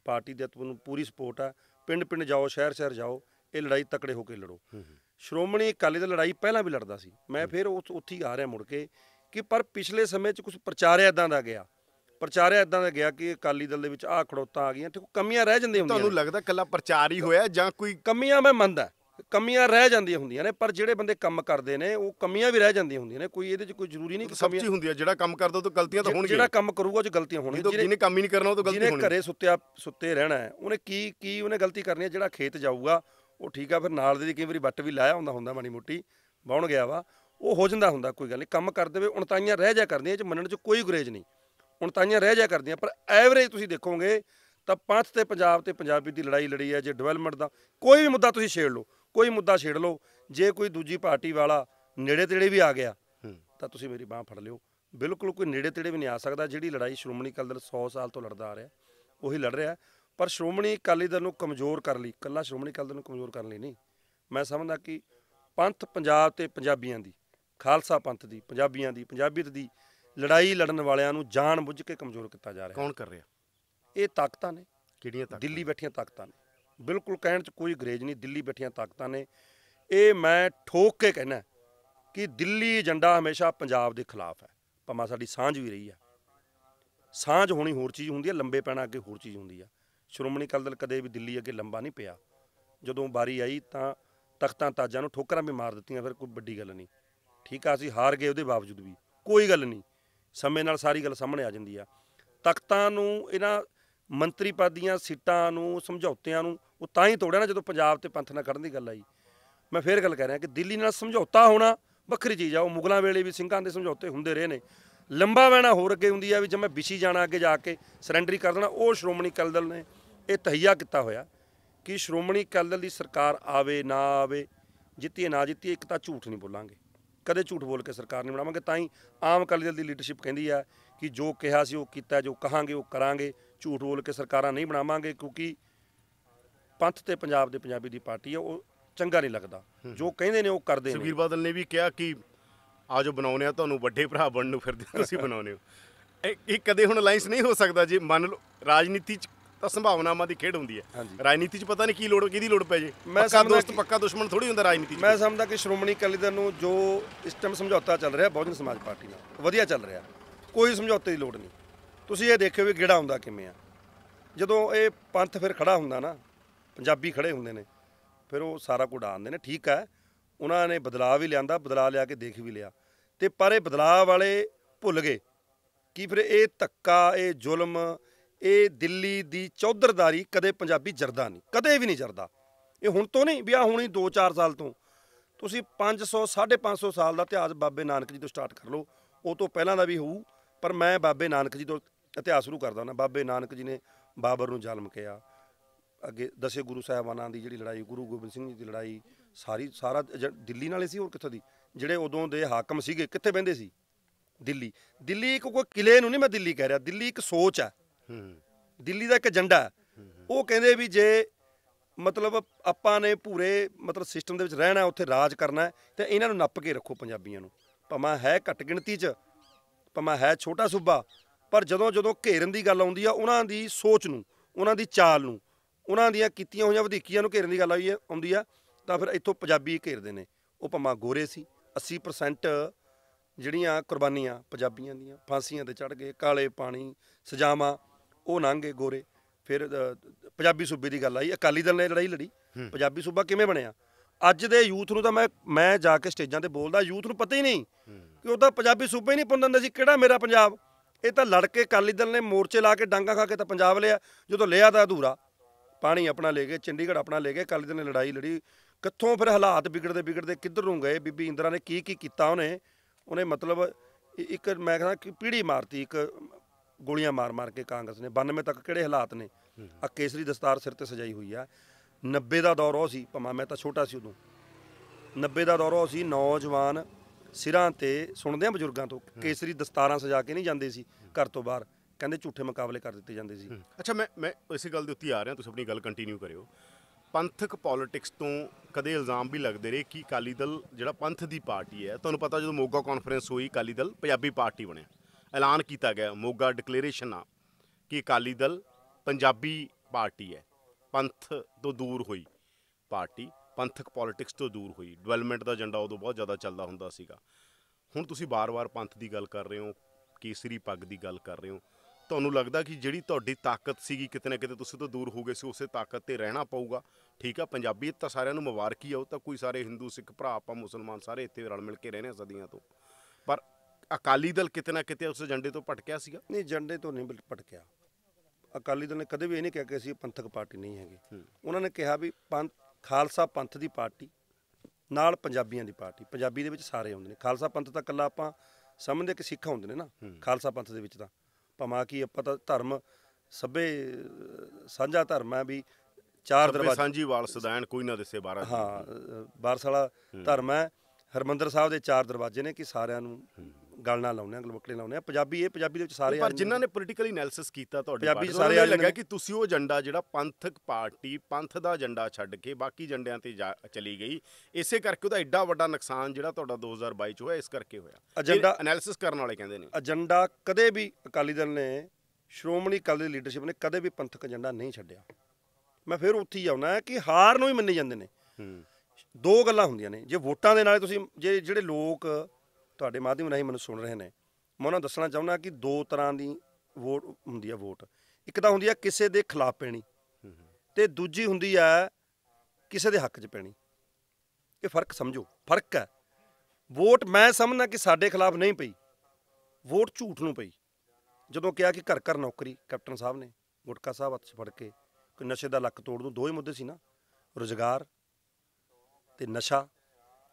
Speaker 1: ਪਾਰਟੀ ਦੇ ਤੁਹਾਨੂੰ ਪੂਰੀ ਸਪੋਰਟ ਆ ਪਿੰਡ ਪਿੰਡ ਜਾਓ ਸ਼ਹਿਰ ਸ਼ਹਿਰ ਜਾਓ ਇਹ ਲੜਾਈ ਤਕੜੇ ਹੋ ਕੇ ਲੜੋ ਸ਼੍ਰੋਮਣੀ ਅਕਾਲੀ ਦਲ ਲੜਾਈ ਪਹਿਲਾਂ ਵੀ ਲੜਦਾ ਸੀ ਮੈਂ ਫਿਰ ਉੱਥੇ ਆ ਰਿਹਾ ਮੁੜ ਕੇ ਕਿ ਪਰ ਪਿਛਲੇ ਸਮੇਂ 'ਚ ਕੁਝ ਪ੍ਰਚਾਰਿਆ ਇਦਾਂ ਦਾ ਗਿਆ ਪ੍ਰਚਾਰਿਆ ਇਦਾਂ ਦਾ ਗਿਆ ਕਿ ਅਕਾਲੀ ਦਲ ਦੇ ਵਿੱਚ ਆ ਖੜੋਤਾ ਆ ਗਈਆਂ ਠੀਕ ਕਮੀਆਂ ਰਹਿ ਜਾਂਦੀਆਂ ਹੁੰਦੀਆਂ ਤੁਹਾਨੂੰ ਲੱਗਦਾ ਕੱਲਾ ਪ੍ਰਚਾਰ ਹੀ ਹੋਇਆ ਜਾਂ ਕੋਈ ਕਮੀਆਂ ਮੈਂ ਮੰਨਦਾ ਕਮੀਆਂ ਰਹਿ ਜਾਂਦੀਆਂ ਹੁੰਦੀਆਂ ਨੇ ਪਰ ਜਿਹੜੇ ਬੰਦੇ ਕੰਮ ਕਰਦੇ ਨੇ ਉਹ ਕਮੀਆਂ ਵੀ ਰਹਿ ਜਾਂਦੀਆਂ ਹੁੰਦੀਆਂ ਨੇ ਕੋਈ ਇਹਦੇ 'ਚ ਕੋਈ ਜ਼ਰੂਰੀ ਨਹੀਂ ਕਿ ਸਭ ਚੀਜ਼
Speaker 2: ਹੁੰਦੀ ਹੈ ਜਿਹੜਾ ਕੰਮ ਕਰਦਾ
Speaker 1: ਉਹ ਤੋਂ ਗਲਤੀਆਂ ਤਾਂ ਹੋਣਗੀਆਂ ਜਿਹੜਾ
Speaker 2: ਕੰਮ ਕਰੂਗਾ ਉਹ 'ਚ ਗਲਤੀਆਂ ਹੋਣਗੀਆਂ ਜਿਹਨੇ ਕੰਮ
Speaker 1: ਹੀ ਨਹੀਂ ਕਰਨਾ ਉਹ ਤੋਂ ਗਲਤੀ ਹੋਣੀ ਜਿਹਨੇ ਘਰੇ ਸੁੱਤਿਆ ਸੁੱਤੇ ਰਹਿਣਾ ਹੈ ਉਹਨੇ ਕੀ ਕੀ ਉਹਨੇ ਗਲਤੀ ਕਰਨੀ ਹੈ ਜਿਹੜਾ ਖੇਤ ਜਾਊਗਾ ਉਹ ਠੀਕ ਆ ਫਿਰ ਨਾਲ ਦੇ ਕਈ ਵਾਰੀ ਵੱਟ ਵੀ ਲਾਇਆ ਹੁੰਦਾ ਹੁੰਦਾ ਮਣੀ ਮੋਟੀ ਬਹੁਣ ਗਿਆ ਵਾ ਉਹ ਹੋ ਜਾਂਦਾ ਹੁੰਦਾ ਕੋਈ ਗੱਲ ਨਹੀਂ ਕੰਮ ਕਰ ਦੇਵੇ ਉਣਤਾਈਆਂ ਰਹਿ ਜਾ ਕਰਦੀਆਂ ਇਹ ਚ ਮੰਨਣ ਚ ਕੋਈ ਗੁਰੇਜ ਨਹੀਂ ਉਣਤਾਈਆਂ ਰਹਿ ਜਾ ਕਰਦੀਆਂ ਪਰ ਐਵਰੇਜ ਤੁਸੀਂ ਦੇਖੋਗੇ ਤਾਂ ਪੰਥ ਤੇ ਪੰਜਾਬ ਤੇ ਪੰਜਾਬੀ ਦੀ ਲੜਾਈ ਲੜੀ ਹੈ ਜੇ ਡਿਵੈਲਪਮੈਂਟ ਦਾ ਕੋਈ ਵੀ ਮੁੱਦਾ ਤੁਸੀਂ ਛੇੜ ਲਓ ਕੋਈ ਮੁੱਦਾ ਛੇੜ ਲਓ ਜੇ ਕੋਈ ਦੂਜੀ ਪਾਰਟੀ ਵਾਲਾ ਨੇੜੇ ਤੇੜੇ ਵੀ ਆ ਗਿਆ ਤਾਂ ਤੁਸੀਂ ਮੇਰੀ ਬਾਹ ਫੜ ਲਿਓ ਬਿਲਕੁਲ ਕੋਈ ਨੇੜੇ ਤੇੜੇ ਵੀ ਨਹੀਂ ਆ ਸਕਦਾ ਜਿਹੜੀ ਲੜਾਈ ਸ਼੍ਰੋਮਣੀ ਅਕਾਲੀ ਦਲ 100 ਸਾਲ ਤੋਂ ਲੜਦਾ ਆ ਰਿਹਾ ਉਹੀ ਲੜ ਰਿਹਾ ਪਰ ਸ਼੍ਰੋਮਣੀ ਅਕਾਲੀ ਦਲ ਨੂੰ ਕਮਜ਼ੋਰ ਕਰ ਲਈ ਕੱਲਾ ਸ਼੍ਰੋਮਣੀ ਅਕਾਲੀ ਦਲ ਨੂੰ ਕਮਜ਼ੋਰ ਕਰਨ ਲਈ ਨਹੀਂ ਮੈਂ ਸਮਝਦਾ ਕਿ ਪੰਥ ਪੰਜਾਬ ਤੇ ਪੰਜਾਬੀਆਂ ਦੀ ਖਾਲਸਾ ਪੰਥ ਦੀ ਪੰਜਾਬੀਆਂ ਦੀ ਪੰਜਾਬੀਅਤ ਦੀ ਲੜਾਈ ਲੜਨ ਵਾਲਿਆਂ ਨੂੰ ਜਾਣ ਬੁੱਝ ਕੇ ਕਮਜ਼ੋਰ ਕੀਤਾ ਜਾ ਰਿਹਾ ਕੌਣ ਕਰ ਰਿਹਾ ਇਹ ਤਾਕਤਾਂ ਨੇ ਕਿਹੜੀਆਂ ਤਾਕਤਾਂ ਦਿੱਲੀ ਬੈਠੀਆਂ ਤਾਕਤਾਂ ਨੇ ਬਿਲਕੁਲ ਕਹਿਣ 'ਚ ਕੋਈ ਗਰੇਜ ਨਹੀਂ ਦਿੱਲੀ ਬੈਠੀਆਂ ਤਾਕਤਾਂ ਨੇ ਇਹ ਮੈਂ ਠੋਕ ਕੇ ਕਹਿਣਾ ਕਿ ਦਿੱਲੀ ਏਜੰਡਾ ਹਮੇਸ਼ਾ ਪੰਜਾਬ ਦੇ ਖਿਲਾਫ ਹੈ ਭਾਵੇਂ ਸਾਡੀ ਸਾਂਝ ਵੀ ਰਹੀ ਹੈ ਸਾਂਝ ਹੋਣੀ ਹੋਰ ਚੀਜ਼ ਹੁੰਦੀ ਹੈ ਲੰਬੇ ਪੈਣਾ ਅੱਗੇ ਹੋਰ ਚੀਜ਼ ਹੁੰਦੀ ਹੈ ਸ਼੍ਰੋਮਣੀ ਅਕਾਲੀ ਦਲ ਕਦੇ ਵੀ ਦਿੱਲੀ ਅੱਗੇ ਲੰਬਾ ਨਹੀਂ ਪਿਆ ਜਦੋਂ ਬਾਰੀ ਆਈ ਤਾਂ ਤਖਤਾਂ ਤਾਜਾਂ ਨੂੰ ਠੋਕਰਾਂ ਵੀ ਮਾਰ ਦਿੱਤੀਆਂ ਫਿਰ ਕੋਈ ਵੱਡੀ ਗੱਲ ਨਹੀਂ ਠੀਕ ਆ ਅਸੀਂ ਹਾਰ ਗਏ ਉਹਦੇ ਬਾਵਜੂਦ ਵੀ ਕੋਈ ਗੱਲ ਨਹੀਂ ਸਮੇਂ ਨਾਲ ਸਾਰੀ ਗੱਲ ਸਾਹਮਣੇ ਆ ਜਾਂਦੀ ਆ ਤਖਤਾਂ ਨੂੰ ਇਹਨਾਂ ਮੰਤਰੀ ਪਦ ਦੀਆਂ ਸੀਟਾਂ ਨੂੰ ਸਮਝੌਤਿਆਂ ਨੂੰ ਉਹ ਤਾਂ ਹੀ ਤੋੜਿਆ ਨਾ ਜਦੋਂ ਪੰਜਾਬ ਤੇ ਪੰਥ ਨਾਲ ਖੜਨ ਦੀ ਗੱਲ ਆਈ ਮੈਂ ਫੇਰ ਗੱਲ ਕਹਿ ਰਿਹਾ ਕਿ ਦਿੱਲੀ ਨਾਲ ਸਮਝੌਤਾ ਹੋਣਾ ਵੱਖਰੀ ਚੀਜ਼ ਆ ਉਹ ਮੁਗਲਾਂ ਵੇਲੇ ਵੀ ਸਿੰਘਾਂ ਦੇ ਸਮਝੌਤੇ ਹੁੰਦੇ ਰਹੇ ਨੇ ਲੰਬਾ ਵੈਣਾ ਹੋਰ ਅੱਗੇ ਹੁੰਦੀ ਆ ਵੀ ਜੇ ਮੈਂ ਵਿਸ਼ੀ ਜਾਣਾ ਅੱਗੇ ਜਾ ਕੇ ਸਰੈਂਡਰੀ ਕਰ ਦੇਣਾ ਉਹ ਸ਼੍ਰੋਮਣੀ ਅਕਾਲੀ ਦਲ ਨੇ ਇਹ ਤਹਈਆ ਕੀਤਾ ਹੋਇਆ ਕਿ ਸ਼੍ਰੋਮਣੀ ਅਕਾਲੀ ਦੀ ਸਰਕਾਰ ਆਵੇ ਨਾ ਆਵੇ ਜਿੱਤੀ ਨਾ ਜਿੱਤੀ ਇੱਕ ਤਾਂ ਝੂਠ ਨਹੀਂ ਬੋਲਾਂਗੇ ਕਦੇ ਝੂਠ ਬੋਲ ਕੇ ਸਰਕਾਰ ਨਹੀਂ ਬਣਾਵਾਂਗੇ ਤਾਂ ਹੀ ਆਮ ਅਕਾਲੀ ਦਲ ਦੀ ਲੀਡਰਸ਼ਿਪ ਕਹਿੰਦੀ ਆ ਕਿ ਜੋ ਕਿਹਾ ਸੀ ਉਹ ਕੀਤਾ ਜੋ ਕਹਾਂਗੇ ਉਹ ਕਰਾਂਗੇ ਝੂਠ ਬੋਲ ਕੇ ਸਰਕਾਰਾਂ ਨਹੀਂ ਬਣਾਵਾਂਗੇ ਕਿਉਂਕਿ ਪੰਥ ਤੇ ਪੰਜਾਬ ਦੇ ਪੰਜਾਬੀ ਦੀ ਪਾਰਟੀ ਆ ਉਹ ਚੰਗਾ ਨਹੀਂ ਲੱਗਦਾ
Speaker 2: ਜੋ ਕਹਿੰਦੇ ਨੇ ਉਹ ਕਰਦੇ ਨੇ ਸੁਖੀਰ ਬਾਦਲ ਨੇ ਵੀ ਕਿਹਾ ਕਿ ਜੋ ਬਣਾਉਨੇ ਆ ਤੁਹਾਨੂੰ ਵੱਡੇ ਭਰਾ ਬਣਨ ਨੂੰ ਫਿਰਦੇ ਤੁਸੀਂ ਬਣਾਉਨੇ ਹੋ ਇਹ ਕਦੇ ਹੁਣ ਅਲਾਈਅੰਸ ਨਹੀਂ ਹੋ ਸਕਦਾ ਜੇ ਮੰਨ ਲਓ ਰਾਜਨੀਤੀ ਚ ਤਾਂ ਸੰਭਾਵਨਾਵਾਂ ਦੀ ਖੇਡ ਹੁੰਦੀ ਹੈ ਰਾਜਨੀਤੀ 'ਚ ਪਤਾ ਨਹੀਂ ਕੀ ਲੋੜ ਕਿਹਦੀ ਲੋੜ ਪੈ ਜੇ ਮੈਂ ਸਮਝਦਾ ਦੋਸਤ ਪੱਕਾ ਦੁਸ਼ਮਣ ਥੋੜੀ ਹੁੰਦਾ ਰਾਜਨੀਤੀ 'ਚ ਮੈਂ
Speaker 1: ਸਮਝਦਾ ਕਿ ਸ਼੍ਰੋਮਣੀ ਅਕਾਲੀ ਦਲ ਨੂੰ ਜੋ
Speaker 2: ਇਸ ਟਾਈਮ ਸਮਝੌਤਾ ਚੱਲ ਰਿਹਾ ਬਹੁਜਨ ਸਮਾਜ ਪਾਰਟੀ ਨਾਲ
Speaker 1: ਵਧੀਆ ਚੱਲ ਰਿਹਾ ਕੋਈ ਸਮਝੌਤੇ ਦੀ ਲੋੜ ਨਹੀਂ ਤੁਸੀਂ ਇਹ ਦੇਖਿਓ ਵੀ ਗੇੜਾ ਹੁੰਦਾ ਕਿਵੇਂ ਆ ਜਦੋਂ ਇਹ ਪੰਥ ਫਿਰ ਖੜਾ ਹੁੰਦਾ ਨਾ ਪੰਜਾਬੀ ਖੜੇ ਹੁੰਦੇ ਨੇ ਫਿਰ ਉਹ ਸਾਰਾ ਕੁਝ ਆਉਂਦੇ ਨੇ ਠੀਕ ਹੈ ਉਹਨਾਂ ਨੇ ਬਦਲਾਅ ਵੀ ਲਿਆਂਦਾ ਬਦਲਾਅ ਲਿਆ ਕੇ ਦੇਖ ਵੀ ਲਿਆ ਤੇ ਪਰ ਇਹ ਬਦਲਾਅ ਵਾਲੇ ਭੁੱਲ ਗਏ ਕੀ ਫਿਰ ਇਹ ਧੱਕਾ ਇਹ ਜ਼ੁਲਮ ਇਹ ਦਿੱਲੀ ਦੀ ਚੌਧਰਦਾਰੀ ਕਦੇ ਪੰਜਾਬੀ ਜਰਦਾ ਨਹੀਂ ਕਦੇ ਵੀ ਨਹੀਂ ਜਰਦਾ ਇਹ ਹੁਣ ਤੋਂ ਨਹੀਂ ਵੀ ਆ ਹੁਣੀ 2-4 ਸਾਲ ਤੋਂ ਤੁਸੀਂ 500 550 ਸਾਲ ਦਾ ਇਤਿਹਾਸ ਬਾਬੇ ਨਾਨਕ ਜੀ ਤੋਂ ਸਟਾਰਟ ਕਰ ਲਓ ਉਹ ਤੋਂ ਪਹਿਲਾਂ ਦਾ ਵੀ ਹੋਊ ਪਰ ਮੈਂ ਬਾਬੇ ਨਾਨਕ ਜੀ ਤੋਂ ਇਤਿਹਾਸ ਸ਼ੁਰੂ ਕਰਦਾ ਨਾ ਬਾਬੇ ਨਾਨਕ ਜੀ ਨੇ ਬਾਬਰ ਨੂੰ ਜਨਮ ਕਿਹਾ ਅੱਗੇ ਦਸੇ ਗੁਰੂ ਸਾਹਿਬਾਨਾਂ ਦੀ ਜਿਹੜੀ ਲੜਾਈ ਗੁਰੂ ਗੋਬਿੰਦ ਸਿੰਘ ਜੀ ਦੀ ਲੜਾਈ ਸਾਰੀ ਸਾਰਾ ਦਿੱਲੀ ਨਾਲੇ ਸੀ ਹੋਰ ਕਿੱਥੋਂ ਦੀ ਜਿਹੜੇ ਉਦੋਂ ਦੇ ਹਾਕਮ ਸੀਗੇ ਕਿੱਥੇ ਬੰਦੇ ਸੀ ਦਿੱਲੀ ਦਿੱਲੀ ਇੱਕ ਕੋਈ ਕਿਲੇ ਨੂੰ ਨਹੀਂ ਮੈਂ ਦਿੱਲੀ ਕਹਿ ਰਿਹਾ ਦਿੱਲੀ ਇੱਕ ਸੋਚ ਹੈ ਦਿੱਲੀ ਦਾ ਇੱਕ ਏਜੰਡਾ ਉਹ ਕਹਿੰਦੇ ਵੀ ਜੇ ਮਤਲਬ ਆਪਾਂ ਨੇ ਪੂਰੇ ਮਤਲਬ ਸਿਸਟਮ ਦੇ ਵਿੱਚ ਰਹਿਣਾ ਉੱਥੇ ਰਾਜ ਕਰਨਾ ਤੇ ਇਹਨਾਂ ਨੂੰ ਨੱਪ ਕੇ ਰੱਖੋ ਪੰਜਾਬੀਆਂ ਨੂੰ ਪਮਾ ਹੈ ਘੱਟ ਗਿਣਤੀ 'ਚ ਪਮਾ ਹੈ ਛੋਟਾ ਸੂਬਾ ਪਰ ਜਦੋਂ ਜਦੋਂ ਘੇਰਨ ਦੀ ਗੱਲ ਆਉਂਦੀ ਆ ਉਹਨਾਂ ਦੀ ਸੋਚ ਨੂੰ ਉਹਨਾਂ ਦੀ ਚਾਲ ਨੂੰ ਉਹਨਾਂ ਦੀਆਂ ਕੀਤੀਆਂ ਹੋਈਆਂ ਵਧੀਕੀਆਂ ਨੂੰ ਘੇਰਨ ਦੀ ਗੱਲ ਆਈ ਆਉਂਦੀ ਆ ਤਾਂ ਫਿਰ ਇੱਥੋਂ ਪੰਜਾਬੀ ਘੇਰਦੇ ਨੇ ਉਹ ਪਮਾ ਗੋਰੇ ਸੀ 80% ਜਿਹੜੀਆਂ ਕੁਰਬਾਨੀਆਂ ਪੰਜਾਬੀਆਂ ਦੀਆਂ ਫਾਂਸੀਆਂ ਤੇ ਚੜ ਗਏ ਕਾਲੇ ਪਾਣੀ ਸਜ਼ਾਵਾਂ ਉਹ ਨੰਗੇ ਗੋਰੇ ਫਿਰ ਪੰਜਾਬੀ ਸੂਬੇ ਦੀ ਗੱਲ ਆਈ ਅਕਾਲੀ ਦਲ ਨੇ ਲੜਾਈ ਲੜੀ ਪੰਜਾਬੀ ਸੂਬਾ ਕਿਵੇਂ ਬਣਿਆ ਅੱਜ ਦੇ ਯੂਥ ਨੂੰ ਤਾਂ ਮੈਂ ਮੈਂ ਜਾ ਕੇ ਸਟੇਜਾਂ ਤੇ ਬੋਲਦਾ ਯੂਥ ਨੂੰ ਪਤਾ ਹੀ ਨਹੀਂ ਕਿ ਉਹਦਾ ਪੰਜਾਬੀ ਸੂਬਾ ਹੀ ਨਹੀਂ ਪੁੰਦੰਦਾ ਸੀ ਕਿਹੜਾ ਮੇਰਾ ਪੰਜਾਬ ਇਹ ਤਾਂ ਲੜ ਕੇ ਅਕਾਲੀ ਦਲ ਨੇ ਮੋਰਚੇ ਲਾ ਕੇ ਡਾਂਗਾ ਖਾ ਕੇ ਤਾਂ ਪੰਜਾਬ ਲਿਆ ਜਦੋਂ ਲਿਆ ਤਾਂ ਅਧੂਰਾ ਪਾਣੀ ਆਪਣਾ ਲੈ ਗਏ ਚੰਡੀਗੜ੍ਹ ਆਪਣਾ ਲੈ ਗਏ ਅਕਾਲੀ ਦਲ ਨੇ ਲੜਾਈ ਲੜੀ ਕਿੱਥੋਂ ਫਿਰ ਹਾਲਾਤ ਵਿਗੜਦੇ ਵਿਗੜਦੇ ਕਿੱਧਰ ਨੂੰ ਗਏ ਬੀਬੀ ਇੰਦਰਾ ਨੇ ਕੀ ਕੀ ਕੀਤਾ ਉਹਨੇ ਉਹਨੇ ਮਤਲਬ ਇੱਕ ਮੈਂ ਕਹਿੰਦਾ ਕਿ ਪੀੜੀ ਮਾਰਤੀ ਇੱਕ ਗੋਲੀਆਂ ਮਾਰ-ਮਾਰ ਕੇ ਕਾਂਗਰਸ ਨੇ 92 ਤੱਕ ਕਿਹੜੇ ਹਾਲਾਤ ਨੇ ਆ ਕੇਸਰੀ ਦਸਤਾਰ ਸਿਰ ਤੇ ਸਜਾਈ ਹੋਈ ਆ 90 ਦਾ ਦੌਰ ਉਹ ਸੀ ਭਾਵੇਂ ਮੈਂ ਤਾਂ ਛੋਟਾ ਸੀ ਉਦੋਂ 90 ਦਾ ਦੌਰ ਉਹ ਸੀ ਨੌਜਵਾਨ ਸਿਰਾਂ ਤੇ ਸੁਣਦੇ ਆ ਬਜ਼ੁਰਗਾਂ ਤੋਂ ਕੇਸਰੀ
Speaker 2: ਦਸਤਾਰਾਂ ਸਜਾ ਕੇ ਨਹੀਂ ਜਾਂਦੇ ਸੀ ਘਰ ਤੋਂ ਬਾਹਰ ਕਹਿੰਦੇ ਝੂਠੇ ਮੁਕਾਬਲੇ ਕਰ ਦਿੱਤੇ ਜਾਂਦੇ ਸੀ ਅੱਛਾ ਮੈਂ ਮੈਂ ਇਸੇ ਗੱਲ ਦੇ ਉੱਤੇ ਆ ਰਿਹਾ ਤੁਸੀਂ ਆਪਣੀ ਗੱਲ ਕੰਟੀਨਿਊ ਕਰਿਓ ਪੰਥਕ ਪੋਲਿਟਿਕਸ ਤੋਂ ਕਦੇ ਇਲਜ਼ਾਮ ਵੀ ਲੱਗਦੇ ਰਹੇ ਕਿ ਕਾਲੀ ਦਲ ਜਿਹੜਾ ਪੰਥ ਦੀ ਪਾਰਟੀ ਹੈ ਤੁਹਾਨੂੰ ਪਤਾ ਜਦੋਂ ਮੋਗਾ ਕਾਨਫਰੰਸ ਹੋਈ ਕਾਲੀ ਦਲ ਪੰਜਾਬੀ ਪਾਰਟੀ ਬਣਿਆ ਐਲਾਨ ਕੀਤਾ ਗਿਆ ਮੋਗਾ ਡਿਕਲੇਰੇਸ਼ਨ ਆ ਕਿ ਅਕਾਲੀ ਦਲ ਪੰਜਾਬੀ ਪਾਰਟੀ ਹੈ ਪੰਥ ਤੋਂ ਦੂਰ ਹੋਈ ਪਾਰਟੀ ਪੰਥਕ ਪੋਲਿਟਿਕਸ ਤੋਂ ਦੂਰ ਹੋਈ ਡਿਵੈਲਪਮੈਂਟ ਦਾ ਏਜੰਡਾ ਉਦੋਂ ਬਹੁਤ ਜ਼ਿਆਦਾ ਚੱਲਦਾ ਹੁੰਦਾ ਸੀਗਾ ਹੁਣ ਤੁਸੀਂ ਬਾਰ-ਬਾਰ ਪੰਥ ਦੀ ਗੱਲ ਕਰ ਰਹੇ ਹੋ ਕੇਸਰੀ ਪੱਗ ਦੀ ਗੱਲ ਕਰ ਰਹੇ ਹੋ ਤੁਹਾਨੂੰ ਲੱਗਦਾ ਕਿ ਜਿਹੜੀ ਤੁਹਾਡੀ ਤਾਕਤ ਸੀਗੀ ਕਿਤੇ ਨਾ ਕਿਤੇ ਤੁਸੀਂ ਤੋਂ ਦੂਰ ਹੋ ਗਏ ਸੀ ਉਸੇ ਤਾਕਤ ਤੇ ਰਹਿਣਾ ਪਊਗਾ ਠੀਕ ਆ ਪੰਜਾਬੀ ਤਾਂ ਸਾਰਿਆਂ ਨੂੰ ਮੁਬਾਰਕੀ ਆ ਉਹ ਤਾਂ ਕੋਈ ਸਾਰੇ ਹਿੰਦੂ ਸਿੱਖ ਭਰਾ ਆਪਾਂ ਮੁਸਲਮਾਨ ਸਾਰੇ ਇੱਥੇ ਰਲ ਮਿਲ ਕੇ ਰਹਿੰਦੇ ਸਦੀਆਂ ਤੋਂ ਪਰ ਅਕਾਲੀ ਦਲ ਕਿਤੇ ਨਾ ਕਿਤੇ ਉਸ ਏਜੰਡੇ ਤੋਂ ਭਟਕਿਆ ਸੀਗਾ ਨਹੀਂ ਏਜੰਡੇ ਤੋਂ ਨਹੀਂ ਭਟਕਿਆ ਅਕਾਲੀ ਦਲ ਨੇ ਕਦੇ ਵੀ ਇਹ ਨਹੀਂ
Speaker 1: ਕਿਹਾ ਕਿ ਅਸੀਂ ਪੰਥਕ ਪਾਰਟੀ ਨਹੀਂ ਹੈਗੇ ਉਹਨਾਂ ਨੇ ਕਿਹਾ ਵੀ ਪੰਥ ਖਾਲਸਾ ਪੰਥ ਦੀ ਪਾਰਟੀ ਨਾਲ ਪੰਜਾਬੀਆਂ ਦੀ ਪਾਰਟੀ ਪੰਜਾਬੀ ਦੇ ਵਿੱਚ ਸਾਰੇ ਹੁੰਦੇ ਨੇ ਖਾਲਸਾ ਪੰਥ ਤਾਂ ਕੱਲਾ ਆਪਾਂ ਸਮਝਦੇ ਕਿ ਸਿੱਖ ਹੁੰਦੇ ਨੇ ਨਾ ਖਾਲਸਾ ਪੰਥ ਦੇ ਵਿੱਚ ਤਾਂ ਭਾਵੇਂ ਕਿ ਆਪਾਂ ਤਾਂ ਧਰਮ ਸਭੇ ਸਾਂਝਾ ਧਰਮ ਹੈ ਵੀ ਚਾਰ ਦਰਵਾਜ਼ੇ ਸਾਂਝੀ
Speaker 2: ਵਾਲ ਸਦਾਇਣ ਕੋਈ ਨਾ ਦਿਸੇ ਬਾਰਾ ਹਾਂ
Speaker 1: ਬਾਰਸਾਲਾ ਧਰਮ ਹੈ ਹਰਮੰਦਰ ਸਾਹਿਬ ਦੇ ਚਾਰ ਦਰਵਾਜ਼ੇ ਨੇ ਕਿ ਸਾਰਿਆਂ ਨੂੰ ਗੱਲ ਨਾਲ ਲਾਉਂਦੇ ਆ ਗਲਵਕੜੇ ਲਾਉਂਦੇ ਆ ਪੰਜਾਬੀ ਇਹ ਪੰਜਾਬੀ ਦੇ ਵਿੱਚ ਸਾਰੇ ਪਰ ਜਿਨ੍ਹਾਂ ਨੇ
Speaker 2: ਪੋਲੀਟੀਕਲੀ ਐਨਾਲਿਸਿਸ ਕੀਤਾ ਤੁਹਾਡੇ ਪੰਜਾਬੀ ਸਾਰੇ ਲੱਗਾ ਕਿ ਤੁਸੀਂ ਉਹ ਏਜੰਡਾ ਜਿਹੜਾ ਪੰਥਕ ਪਾਰਟੀ ਪੰਥ ਦਾ ਏਜੰਡਾ ਛੱਡ ਕੇ ਬਾਕੀ ਏਜੰਡਿਆਂ ਤੇ ਚਲੀ ਗਈ ਇਸੇ ਕਰਕੇ ਉਹਦਾ ਐਡਾ ਵੱਡਾ ਨੁਕਸਾਨ ਜਿਹੜਾ ਤੁਹਾਡਾ 2022 ਚ ਹੋਇਆ ਇਸ ਕਰਕੇ ਹੋਇਆ ਏਜੰਡਾ ਐਨਾਲਿਸਿਸ ਕਰਨ ਵਾਲੇ ਕਹਿੰਦੇ ਨੇ
Speaker 1: ਏਜੰਡਾ ਕਦੇ ਵੀ ਅਕਾਲੀ ਦਲ ਨੇ ਸ਼੍ਰੋਮਣੀ ਅਕਾਲੀ ਦੀ ਲੀਡਰਸ਼ਿਪ ਨੇ ਕਦੇ ਵੀ ਪੰਥਕ ਏਜੰਡਾ ਨਹੀਂ ਛੱਡਿਆ ਮੈਂ ਫਿਰ ਉੱਥੇ ਹੀ ਆਉਣਾ ਕਿ ਹਾਰ ਨੂੰ ਹੀ ਮੰਨੇ ਜਾਂਦੇ ਨੇ ਹੂੰ ਦੋ ਗੱਲਾਂ ਹੁੰਦੀਆਂ ਨੇ ਜੇ ਵੋਟਾਂ ਦੇ ਨਾਲੇ ਤੁਸੀਂ ਜੇ ਜਿਹੜੇ ਲੋਕ ਤੁਹਾਡੇ ਮਾਧਿਅਮ ਰਾਹੀਂ ਮੈਨੂੰ ਸੁਣ ਰਹੇ ਨੇ ਮੈਂ ਉਹਨਾਂ ਨੂੰ ਦੱਸਣਾ ਚਾਹੁੰਦਾ ਕਿ ਦੋ ਤਰ੍ਹਾਂ ਦੀ ਵੋਟ ਹੁੰਦੀ ਆ ਵੋਟ ਇੱਕ ਤਾਂ ਹੁੰਦੀ ਆ ਕਿਸੇ ਦੇ ਖਿਲਾਫ ਪੈਣੀ ਤੇ ਦੂਜੀ ਹੁੰਦੀ ਆ ਕਿਸੇ ਦੇ ਹੱਕ 'ਚ ਪੈਣੀ ਇਹ ਫਰਕ ਸਮਝੋ ਫਰਕ ਹੈ ਵੋਟ ਮੈਂ ਸਮਝਣਾ ਕਿ ਸਾਡੇ ਖਿਲਾਫ ਨਹੀਂ ਪਈ ਵੋਟ ਝੂਠ ਨੂੰ ਪਈ ਜਦੋਂ ਕਿਹਾ ਕਿ ਘਰ ਘਰ ਨੌਕਰੀ ਕੈਪਟਨ ਸਾਹਿਬ ਨੇ ਗੁਟਕਾ ਸਾਹਿਬ ਹੱਥ 'ਚ ਫੜ ਕੇ ਕੋਈ ਨਸ਼ੇ ਦਾ ਲੱਕ ਤੋੜ ਦੋ ਦੋ ਹੀ ਮੁੱਦੇ ਸੀ ਨਾ ਰੋਜ਼ਗਾਰ ਤੇ ਨਸ਼ਾ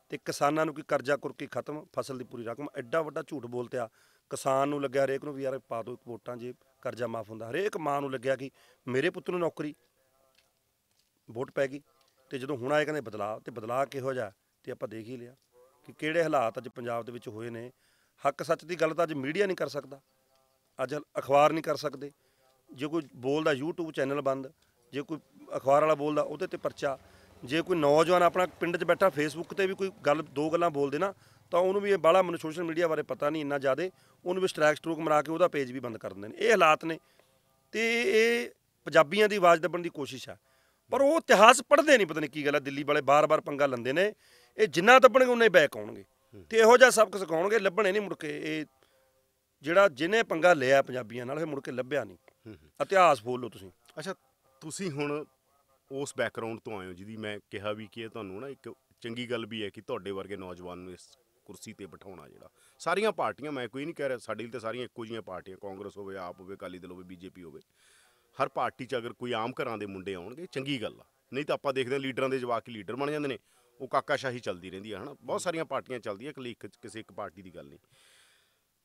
Speaker 1: ਤੇ ਕਿਸਾਨਾਂ ਨੂੰ ਕੀ ਕਰਜ਼ਾ ਕੁਰਕੀ ਖਤਮ ਫਸਲ ਦੀ ਪੂਰੀ ਰਕਮ ਐਡਾ ਵੱਡਾ ਝੂਠ ਬੋਲਤਿਆ ਕਿਸਾਨ ਨੂੰ ਲੱਗਿਆ ਹਰੇਕ ਨੂੰ ਵੀ ਯਾਰ ਪਾ ਦੋ ਇੱਕ ਵੋਟਾਂ ਜੇ ਕਰਜ਼ਾ ਮਾਫ ਹੁੰਦਾ ਹਰੇਕ ਮਾਂ ਨੂੰ ਲੱਗਿਆ ਕਿ ਮੇਰੇ ਪੁੱਤ ਨੂੰ ਨੌਕਰੀ ਵੋਟ ਪੈ ਗਈ ਤੇ ਜਦੋਂ ਹੁਣ ਆਏ ਕਹਿੰਦੇ ਬਦਲਾਅ ਤੇ ਬਦਲਾਅ ਕਿਹੋ ਜਿਹਾ ਤੇ ਆਪਾਂ ਦੇਖ ਹੀ ਲਿਆ ਕਿ ਕਿਹੜੇ ਹਾਲਾਤ ਅੱਜ ਪੰਜਾਬ ਦੇ ਵਿੱਚ ਹੋਏ ਨੇ ਹੱਕ ਸੱਚ ਦੀ ਗੱਲ ਤਾਂ ਅੱਜ ਮੀਡੀਆ ਨਹੀਂ ਕਰ ਸਕਦਾ ਅੱਜ ਅਖਬਾਰ ਨਹੀਂ ਕਰ ਸਕਦੇ ਜੇ ਕੋਈ ਬੋਲਦਾ YouTube ਚੈਨਲ ਬੰਦ ਜੇ ਕੋਈ ਅਖਬਾਰ ਵਾਲਾ ਬੋਲਦਾ ਉਹਦੇ ਤੇ ਪਰਚਾ ਜੇ ਕੋਈ ਨੌਜਵਾਨ ਆਪਣਾ ਪਿੰਡ 'ਚ ਬੈਠਾ ਫੇਸਬੁੱਕ ਤੇ ਵੀ ਕੋਈ ਗੱਲ ਦੋ ਗੱਲਾਂ ਬੋਲ ਦੇਣਾ ਤਾਂ ਉਹਨੂੰ ਵੀ ਇਹ ਬਾਲਾ ਮਨ ਸੋਸ਼ਲ ਮੀਡੀਆ ਬਾਰੇ ਪਤਾ ਨਹੀਂ ਇੰਨਾ ਜ਼ਿਆਦਾ ਉਹਨੂੰ ਵੀ ਸਟ੍ਰੈਕ ਸਟ੍ਰੋਕ ਮਾਰ ਕੇ ਉਹਦਾ ਪੇਜ ਵੀ ਬੰਦ ਕਰ ਦਿੰਦੇ ਨੇ ਇਹ ਹਾਲਾਤ ਨੇ ਤੇ ਇਹ ਪੰਜਾਬੀਆਂ ਦੀ ਆਵਾਜ਼ ਦੱਬਣ ਦੀ ਕੋਸ਼ਿਸ਼ ਆ ਪਰ ਉਹ ਇਤਿਹਾਸ ਪੜ੍ਹਦੇ ਨਹੀਂ ਪਤਾ ਨਹੀਂ ਕੀ ਗੱਲ ਆ ਦਿੱਲੀ ਵਾਲੇ ਬਾਰ-ਬਾਰ ਪੰਗਾ ਲੈਂਦੇ ਨੇ ਇਹ ਜਿੰਨਾ ਦੱਬਣਗੇ ਉਹਨੇ ਬੈਕ ਆਉਣਗੇ ਤੇ ਇਹੋ ਜਿਹਾ ਸਬਕ ਸਿਖਾਉਣਗੇ ਲੱਭਣੇ ਨਹੀਂ ਮੁੜ ਕੇ ਇਹ
Speaker 2: ਜਿਹੜਾ ਜਿਨੇ ਪੰਗਾ ਲਿਆ ਪੰਜਾਬੀਆਂ ਨਾਲ ਇਹ ਮੁੜ ਕੇ ਲੱਭਿਆ ਨਹੀਂ ਇਤਿਹਾਸ ਬੋਲੋ ਤੁਸੀਂ ਅੱਛਾ ਤੁਸੀਂ ਹੁਣ ਉਸ ਬੈਕਗ੍ਰਾਉਂਡ ਤੋਂ ਆਏ ਹੋ ਜਿਹਦੀ ਮੈਂ ਕਿਹਾ ਵੀ ਕਿ ਇਹ ਤੁਹਾਨੂੰ ਨਾ ਇੱਕ ਚੰਗੀ ਗੱਲ ਵੀ ਹੈ ਕਿ ਤੁਹਾਡੇ ਵਰਗੇ ਨੌਜਵਾਨ ਨੂੰ ਇਸ ਕੁਰਸੀ ਤੇ ਬਿਠਾਉਣਾ ਜਿਹੜਾ ਸਾਰੀਆਂ ਪਾਰਟੀਆਂ ਮੈਂ ਕੋਈ ਨਹੀਂ ਕਹਿ ਰਿਹਾ ਸਾਡੇ ਲਈ ਤਾਂ ਸਾਰੀਆਂ ਇੱਕੋ ਜੀਆਂ ਪਾਰਟੀਆਂ ਕਾਂਗਰਸ ਹੋਵੇ ਆਪ ਹੋਵੇ ਕਾਲੀ ਦਲ ਹੋਵੇ ਬੀਜੇਪੀ ਹੋਵੇ ਹਰ ਪਾਰਟੀ 'ਚ ਅਗਰ ਕੋਈ ਆਮ ਘਰਾਂ ਦੇ ਮੁੰਡੇ ਆਉਣਗੇ ਚੰਗੀ ਗੱਲ ਆ ਨਹੀਂ ਤਾਂ ਆਪਾਂ ਦੇਖਦੇ ਆ ਲੀਡਰਾਂ ਦੇ ਜਵਾਕ ਹੀ ਲੀਡਰ ਬਣ ਜਾਂਦੇ ਨੇ ਉਹ ਕਾਕਾਸ਼ਾਹੀ ਚੱਲਦੀ ਰਹਿੰਦੀ ਹੈ ਹਨਾ ਬਹੁਤ ਸਾਰੀਆਂ ਪਾਰਟੀਆਂ ਚੱਲਦੀਆਂ ਇੱਕ ਕਿਸੇ ਇੱਕ ਪਾਰਟੀ ਦੀ ਗੱਲ ਨਹੀਂ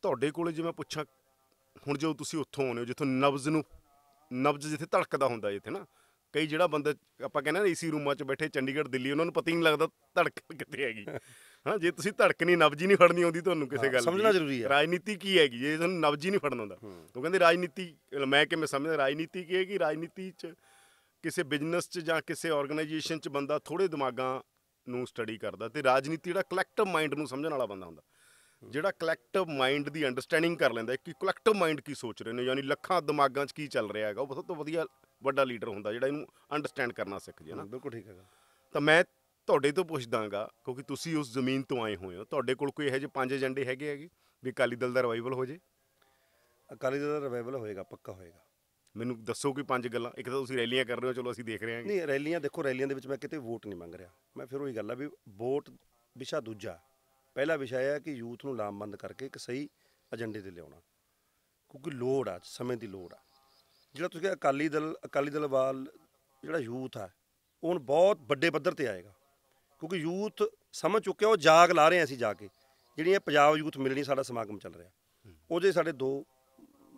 Speaker 2: ਤੁਹਾਡੇ ਕੋਲੇ ਜੇ ਮੈਂ ਪੁੱਛਾਂ ਹੁਣ ਜੋ ਤੁਸੀਂ ਉੱਥੋਂ ਆਉਨੇ ਹੋ ਜਿੱਥੋਂ ਨਬਜ਼ ਨੂੰ ਨਬਜ਼ ਜਿੱਥੇ ਧੜਕਦਾ ਹੁੰਦਾ ਜਿੱਥੇ ਨਾ ਕਈ ਜਿਹੜਾ ਬੰਦਾ ਆਪਾਂ ਕਹਿੰਦੇ ਨਾ ਏਸੀ ਰੂਮਾਂ 'ਚ ਬੈਠੇ ਚੰਡੀਗੜ੍ਹ ਦਿੱਲੀ ਉਹਨਾਂ ਨੂੰ ਪਤਾ ਹੀ ਨਹੀਂ ਲੱਗਦਾ ਧੜਕਣ ਕਿੱਥੇ ਹੈਗੀ ਹਾਂ ਜੇ ਤੁਸੀਂ ਧੜਕ ਨਹੀਂ ਨਬਜੀ ਨਹੀਂ ਫੜਨੀ ਆਉਂਦੀ ਤੁਹਾਨੂੰ ਕਿਸੇ ਗੱਲ ਸਮਝਣਾ ਜ਼ਰੂਰੀ ਹੈ ਰਾਜਨੀਤੀ ਕੀ ਹੈਗੀ ਜੇ ਤੁਹਾਨੂੰ ਨਬਜੀ ਨਹੀਂ ਫੜਨਾ ਆਉਂਦਾ ਉਹ ਕਹਿੰਦੇ ਰਾਜਨੀਤੀ ਮੈਂ ਕਿਵੇਂ ਸਮਝਦਾ ਰਾਜਨੀਤੀ ਕੀ ਹੈ ਕਿ ਰਾਜਨੀਤੀ 'ਚ ਕਿਸੇ ਬਿਜ਼ਨਸ 'ਚ ਜਾਂ ਕਿਸੇ ਆਰਗੇਨਾਈਜੇਸ਼ਨ 'ਚ ਬੰਦਾ ਥੋੜੇ ਦਿਮਾਗਾਂ ਨੂੰ ਸਟੱਡੀ ਕਰਦਾ ਤੇ ਰਾਜਨੀਤੀ ਜਿਹੜਾ ਕਲੈਕਟਿਵ ਮਾਈਂਡ ਨੂੰ ਸਮਝਣ ਵਾਲਾ ਬੰਦਾ ਹੁੰਦਾ ਜਿਹੜਾ ਕਲੈਕਟਿਵ ਮਾਈਂਡ ਦੀ ਅੰਡਰਸਟੈਂਡਿੰਗ ਕਰ ਲੈਂਦਾ ਕਿ ਕਲੈਕਟਿਵ ਮਾਈਂਡ ਕੀ ਸੋਚ ਰਹੇ ਨੇ ਯਾਨੀ ਲੱਖਾਂ ਦਿਮਾਗਾਂ 'ਚ ਕੀ ਚੱਲ ਰਿਹਾ ਹੈਗਾ ਉਹ ਸਭ ਤੋਂ ਵਧੀਆ ਵੱਡਾ ਲੀਡਰ ਹੁੰਦਾ ਜਿਹੜਾ ਇਹਨੂੰ ਅੰਡਰਸਟੈਂਡ ਕਰਨਾ ਸਿੱਖ ਜੇ ਨਾ ਬਿਲਕੁਲ ਠੀਕ ਹੈਗਾ ਤਾਂ ਮੈਂ ਤੁਹਾਡੇ ਤੋਂ ਪੁੱਛਦਾਗਾ ਕਿਉਂਕਿ ਤੁਸੀਂ ਉਸ ਜ਼ਮੀਨ ਤੋਂ ਆਏ ਹੋਏ ਹੋ ਤੁਹਾਡੇ ਕੋਲ ਕੋਈ ਇਹੋ ਜਿਹੇ ਪੰਜ ਏਜੰਡੇ ਹੈਗੇ ਹੈਗੇ ਵੀ ਅਕਾਲੀ ਦਲ ਦਾ ਰਿਵਾਈਵਲ ਹੋ ਜੇ ਅਕਾਲੀ ਦਲ ਦਾ ਰਿਵਾਈਵਲ ਹੋਏਗਾ ਪੱਕਾ ਹੋਏਗਾ ਮੈਨੂੰ ਦੱਸੋ ਕੋਈ ਪੰਜ ਗੱਲਾਂ ਇੱਕ ਤਾਂ ਤੁਸੀਂ ਰੈਲੀਆਂ ਕਰ ਰਹੇ ਹੋ ਚਲੋ ਅਸੀਂ ਦੇਖ ਰਹੇ ਹਾਂ ਨਹੀਂ
Speaker 1: ਰੈਲੀਆਂ ਦੇਖੋ ਰੈਲੀਆਂ ਦੇ ਵਿੱਚ ਮੈਂ ਕਿਤੇ ਵੋਟ ਨਹੀਂ ਮੰਗ ਰਿਹਾ ਮੈਂ ਫਿਰ ਉਹੀ ਗੱਲ ਆ ਵੀ ਵੋਟ ਵਿਸ਼ਾ ਦੂਜਾ ਪਹਿਲਾ ਵਿਸ਼ਾ ਇਹ ਹੈ ਕਿ ਯੂਥ ਨੂੰ ਲਾਮਬੰਦ ਕਰਕੇ ਇੱਕ ਸਹੀ ਏਜੰਡੇ ਤੇ ਲਿਆਉਣਾ ਕਿਉਂਕਿ ਲੋੜ ਆ ਸਮੇਂ ਦੀ ਲੋੜ ਆ ਜਿਹੜਾ ਤੁਸੀਂ ਅਕਾਲੀ ਦਲ ਅਕਾਲੀ ਦਲ ਵਾਲ ਜਿਹੜਾ ਯੂਥ ਆ ਉਹ ਹੁਣ ਬਹੁਤ ਵੱਡੇ ਪੱਧਰ ਤੇ ਆਏਗਾ ਕਿਉਂਕਿ ਯੂਥ ਸਮਝ ਚੁੱਕਿਆ ਉਹ ਜਾਗ ਲਾ ਰਹੇ ਆ ਅਸੀਂ ਜਾ ਕੇ ਜਿਹੜੀਆਂ ਪੰਜਾਬ ਯੂਥ ਮਿਲਣੀ ਸਾਡਾ ਸਮਾਗਮ ਚੱਲ ਰਿਹਾ ਉਹਦੇ ਸਾਡੇ ਦੋ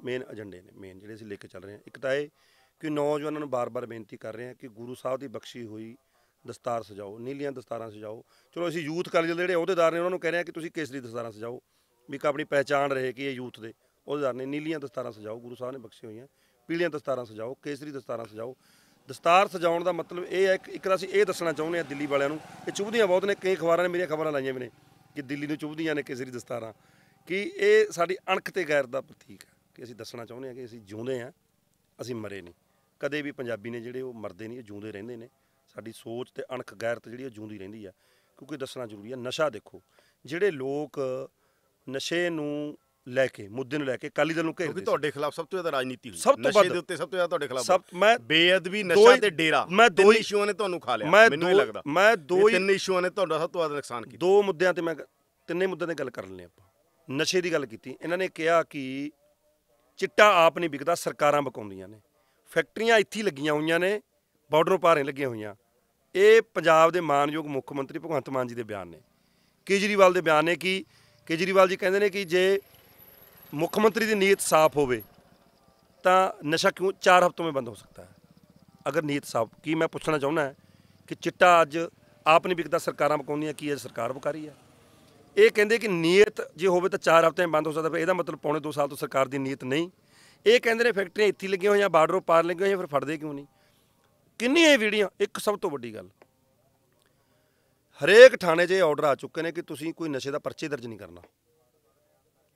Speaker 1: ਮੇਨ ਏਜੰਡੇ ਨੇ ਮੇਨ ਜਿਹੜੇ ਅਸੀਂ ਲੈ ਕੇ ਚੱਲ ਰਹੇ ਹਾਂ ਇੱਕ ਤਾਂ ਇਹ ਕਿ ਨੌਜਵਾਨਾਂ ਨੂੰ ਬਾਰ-ਬਾਰ ਬੇਨਤੀ ਕਰ ਰਹੇ ਹਾਂ ਕਿ ਗੁਰੂ ਸਾਹਿਬ ਦੀ ਬਖਸ਼ੀ ਹੋਈ ਦਸਤਾਰ ਸਜਾਓ ਨੀਲੀਆਂ ਦਸਤਾਰਾਂ ਸਜਾਓ ਚਲੋ ਅਸੀਂ ਯੂਥ ਕਾਲਜ ਜਿਹੜੇ ਅਹੁਦੇਦਾਰ ਨੇ ਉਹਨਾਂ ਨੂੰ ਕਹਿ ਰਹੇ ਹਾਂ ਕਿ ਤੁਸੀਂ ਕੇਸਰੀ ਦਸਤਾਰਾਂ ਸਜਾਓ ਵੀ ਕਿ ਆਪਣੀ ਪਹਿਚਾਣ ਰਹੇ ਕਿ ਇਹ ਯੂਥ ਦੇ ਅਹੁਦੇਦਾਰ ਨੇ ਨੀਲੀਆਂ ਦਸਤਾਰਾਂ ਸਜਾਓ ਗੁਰੂ ਸਾਹਿਬ ਨੇ ਬਖਸ਼ੀ ਹੋਈਆਂ ਪੀਲੀਆਂ ਦਸਤਾਰਾਂ ਸਜਾਓ ਕੇਸਰੀ ਦਸਤਾਰਾਂ ਸਜਾਓ ਦਸਤਾਰ ਸਜਾਉਣ ਦਾ ਮਤਲਬ ਇਹ ਹੈ ਇੱਕ ਤਰ੍ਹਾਂ ਅਸੀਂ ਇਹ ਦੱਸਣਾ ਚਾਹੁੰਦੇ ਆ ਦਿੱਲੀ ਵਾਲਿਆਂ ਨੂੰ ਇਹ ਚੁਭਦੀਆਂ ਬਹੁਤ ਨੇ ਕਈ ਖਬਰਾਂ ਨੇ ਮੇਰੀਆਂ ਖਬਰਾਂ ਲਾਈਆਂ ਵੀ ਨੇ ਕਿ ਦਿੱਲੀ ਨੂੰ ਚੁਭਦੀਆਂ ਨੇ ਕੇਸਰੀ ਦਸਤਾਰਾਂ ਕਿ ਇਹ ਸਾਡੀ ਅਣਖ ਤੇ ਗੈਰ ਦਾ ਪ੍ਰਤੀਕ ਹੈ ਕਿ ਅਸੀਂ ਦੱਸਣਾ ਚਾਹੁੰਦੇ ਆ ਕਿ ਅਸੀਂ ਜਿਉਂਦੇ ਆ ਅਸੀਂ ਮਰੇ ਨਹੀਂ ਕਦੇ ਵੀ ਪੰਜਾਬੀ ਨੇ ਜਿਹੜੇ ਉਹ ਮਰਦੇ ਨਹੀਂ ਉਹ ਜਿਉਂਦੇ ਰਹਿੰਦੇ ਨੇ ਸਾਡੀ ਸੋਚ ਤੇ ਅਣਖ ਗੈਰਤ ਜਿਹੜੀ ਉਹ ਜਿਉਂਦੀ ਰਹਿੰਦੀ ਆ ਕਿਉਂਕਿ ਦੱਸਣਾ ਜ਼ਰੂਰੀ ਆ ਨਸ਼ਾ ਦੇਖੋ ਜਿਹੜੇ ਲੋਕ ਨਸ਼ੇ ਨੂੰ ਲੈ ਕੇ
Speaker 2: ਮੁੱਦੇ ਨੂੰ ਲੈ ਕੇ ਕਾਲੀ ਦਲ ਨੂੰ ਘੇਰਦੇ ਕਿਉਂਕਿ ਤੁਹਾਡੇ ਖਿਲਾਫ ਸਭ ਤੋਂ ਜ਼ਿਆਦਾ ਰਾਜਨੀਤੀ ਹੋਈ ਸਭ ਤੋਂ ਵੱਧ ਦੇ ਉੱਤੇ ਸਭ ਤੋਂ ਜ਼ਿਆਦਾ ਤੁਹਾਡੇ ਖਿਲਾਫ ਸਭ ਮੈਂ ਬੇਅਦਬੀ ਨਸ਼ਾ ਤੇ ਡੇਰਾ ਮੈਂ ਦੋ ਇਸ਼ੂਆਂ ਨੇ ਤੁਹਾਨੂੰ ਖਾ ਲਿਆ ਮੈਨੂੰ ਨਹੀਂ ਲੱਗਦਾ ਮੈਂ ਦੋ ਤਿੰਨ ਇਸ਼ੂਆਂ ਨੇ ਤੁਹਾਡਾ
Speaker 1: ਸਭ ਤੋਂ ਜ਼ਿਆਦਾ ਨੁਕਸਾਨ ਕੀਤਾ ਦੋ ਮੁੱਦਿਆਂ ਤੇ ਮੈਂ ਤਿੰਨੇ ਮੁੱਦਿਆਂ ਤੇ ਗੱਲ ਕਰ ਲੈਂਦੇ ਆਪਾਂ ਨਸ਼ੇ ਦੀ ਗੱਲ ਕੀਤੀ ਇਹਨਾਂ ਨੇ ਕਿਹਾ ਕਿ ਚਿੱਟਾ ਆਪ ਨਹੀਂ ਵਿਕਦਾ ਸਰਕਾਰਾਂ ਬਕਾਉਂਦੀਆਂ ਨੇ ਫੈਕਟਰੀਆਂ ਇੱਥੇ ਲੱਗੀਆਂ ਹੋਈਆਂ ਨੇ ਬਾਰਡਰ ਪਾਰੇ ਲੱਗੀਆਂ ਹੋਈਆਂ ਇਹ ਪੰਜਾਬ ਦੇ ਮਾਨਯੋਗ ਮੁੱਖ ਮੰਤਰੀ ਭਗਵੰਤ ਮਾਨ ਜੀ ਦੇ ਬਿਆਨ ਨੇ ਕੇਜਰੀਵਾਲ ਦੇ ਬਿਆਨ ਨੇ ਕਿ ਕੇਜਰੀਵਾਲ ਜੀ ਕਹਿੰਦੇ ਨੇ ਕਿ ਜੇ ਮੁੱਖ ਮੰਤਰੀ ਦੀ ਨੀਤ ਸਾਫ਼ ਹੋਵੇ ਤਾਂ ਨਸ਼ਾ ਕਿਉਂ 4 हफ्तों ਵਿੱਚ ਬੰਦ ਹੋ ਸਕਦਾ ਹੈ ਅਗਰ ਨੀਤ ਸਾਫ਼ ਕੀ ਮੈਂ ਪੁੱਛਣਾ ਚਾਹੁੰਦਾ ਕਿ ਚਿੱਟਾ ਅੱਜ ਆਪ ਨਹੀਂ ਵਿਕਦਾ ਸਰਕਾਰਾਂ ਬਕਾਉਂਦੀਆਂ ਕੀ ਇਹ ਸਰਕਾਰ ਬੁਕਾਰੀ ਹੈ ਇਹ ਕਹਿੰਦੇ ਕਿ ਨੀਅਤ ਜੇ ਹੋਵੇ ਤਾਂ 4 ਹਫ਼ਤੇ ਬੰਦ ਹੋ ਸਕਦਾ ਪਰ ਇਹਦਾ ਮਤਲਬ ਪੌਣੇ 2 ਸਾਲ ਤੋਂ ਸਰਕਾਰ ਦੀ ਨੀਅਤ ਨਹੀਂ ਇਹ ਕਹਿੰਦੇ ਨੇ ਫੈਕਟਰੀਆਂ ਇੱਥੇ ਲੱਗੀਆਂ ਹੋਈਆਂ ਬਾਰਡਰੋਂ ਪਾਰ ਲੱਗੀਆਂ ਹੋਈਆਂ ਫਿਰ ਫੜਦੇ ਕਿਉਂ ਨਹੀਂ ਕਿੰਨੀਆਂ ਇਹ ਵੀਡੀਓ ਇੱਕ ਸਭ ਤੋਂ ਵੱਡੀ ਗੱਲ ਹਰੇਕ ਥਾਣੇ 'ਚ ਇਹ ਆਰਡਰ ਆ ਚੁੱਕੇ ਨੇ ਕਿ ਤੁਸੀਂ ਕੋਈ ਨਸ਼ੇ ਦਾ ਪਰਚੇ ਦਰਜ ਨਹੀਂ ਕਰਨਾ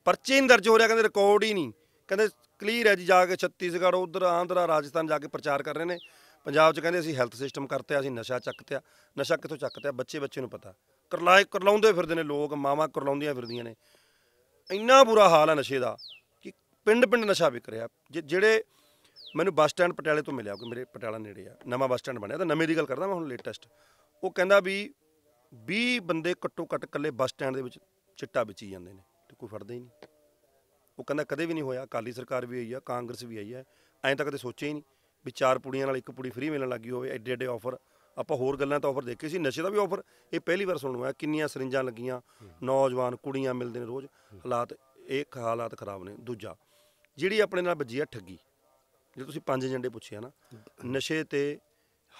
Speaker 1: ਪਰਚੇ ਨਹੀਂ ਦਰਜ ਹੋ ਰਿਹਾ ਕਹਿੰਦੇ ਰਿਕਾਰਡ ਹੀ ਨਹੀਂ ਕਹਿੰਦੇ ਕਲੀਅਰ ਹੈ ਜੀ ਜਾ ਕੇ ਛੱਤੀਸਗੜ੍ਹ ਉਧਰ ਆਂਧਰਾ ਰਾਜਸਥਾਨ ਜਾ ਕੇ ਪ੍ਰਚਾਰ ਕਰ ਰਹੇ ਨੇ ਪੰਜਾਬ 'ਚ ਕਹਿੰਦੇ ਅਸੀਂ ਹੈਲਥ ਸਿਸਟਮ ਕਰਤੇ ਅਸੀਂ ਨਸ਼ਾ ਚੱਕਤਿਆ ਨਸ਼ਾ ਕਿੱਥੋਂ ਚੱਕਤਿਆ ਬੱਚੇ ਬੱਚੇ ਨੂੰ ਪਤਾ ਕਰਲਾਏ ਕਰਲਾਉਂਦੇ ਫਿਰਦੇ ਨੇ ਲੋਕ ਮਾਵਾ ਕਰਲਾਉਂਦੀਆਂ ਫਿਰਦੀਆਂ ਨੇ ਇੰਨਾ ਬੁਰਾ ਹਾਲ ਹੈ ਨਸ਼ੇ ਦਾ ਕਿ ਪਿੰਡ ਪਿੰਡ ਨਸ਼ਾ ਵਿਕ ਰਿਹਾ ਜਿਹੜੇ ਮੈਨੂੰ ਬੱਸ ਸਟੈਂਡ ਪਟਿਆਲੇ ਤੋਂ ਮਿਲਿਆ ਕਿ ਮੇਰੇ ਪਟਿਆਲਾ ਨੇੜੇ ਆ ਨਵਾਂ ਬੱਸ ਸਟੈਂਡ ਬਣਿਆ ਤਾਂ ਨਵੇਂ ਦੀ ਗੱਲ ਕਰਦਾ ਮੈਂ ਹੁਣ ਲੇਟੈਸਟ ਉਹ ਕਹਿੰਦਾ ਵੀ 20 ਬੰਦੇ ਕਟੋ ਕਟ ਇਕੱਲੇ ਬੱਸ ਸਟੈਂਡ ਦੇ ਵਿੱਚ ਚਿੱਟਾ ਹੀ ਜਾਂਦੇ ਨੇ ਕੋਈ ਫੜਦਾ ਹੀ ਨਹੀਂ ਉਹ ਕਹਿੰਦਾ ਕਦੇ ਵੀ ਨਹੀਂ ਹੋਇਆ ਅਕਾਲੀ ਸਰਕਾਰ ਵੀ ਆਈ ਆ ਕਾਂਗਰਸ ਵੀ ਆਈ ਆ ਐਂ ਤਾਂ ਕਦੇ ਸੋਚਿਆ ਹੀ ਨਹੀਂ ਵੀ ਚਾਰ ਪੁੜੀਆਂ ਨਾਲ ਇੱਕ ਪੁੜੀ ਫ੍ਰੀ ਮਿਲਣ ਲੱਗੀ ਹੋਵੇ ਐਡੇ ਐਡੇ ਆਫਰ ਆਪਾਂ ਹੋਰ ਗੱਲਾਂ ਤਾਂ ਆਫਰ ਦੇਖੇ ਸੀ ਨਸ਼ੇ ਦਾ ਵੀ ਆਫਰ ਇਹ ਪਹਿਲੀ ਵਾਰ ਸੁਣਨ ਨੂੰ ਆਇਆ ਕਿੰਨੀਆਂ ਸਰਿੰਜਾਂ ਲੱਗੀਆਂ ਨੌਜਵਾਨ ਕੁੜੀਆਂ ਮਿਲਦੇ ਨੇ ਰੋਜ਼ ਹਾਲਾਤ ਇਹ ਹਾਲਾਤ ਖਰਾਬ ਨੇ ਦੂਜਾ ਜਿਹੜੀ ਆਪਣੇ ਨਾਲ ਵੱਜੀ ਆ ਠੱਗੀ ਜੇ ਤੁਸੀਂ ਪੰਜ ਏਜੰਡੇ ਪੁੱਛਿਆ ਨਾ ਨਸ਼ੇ ਤੇ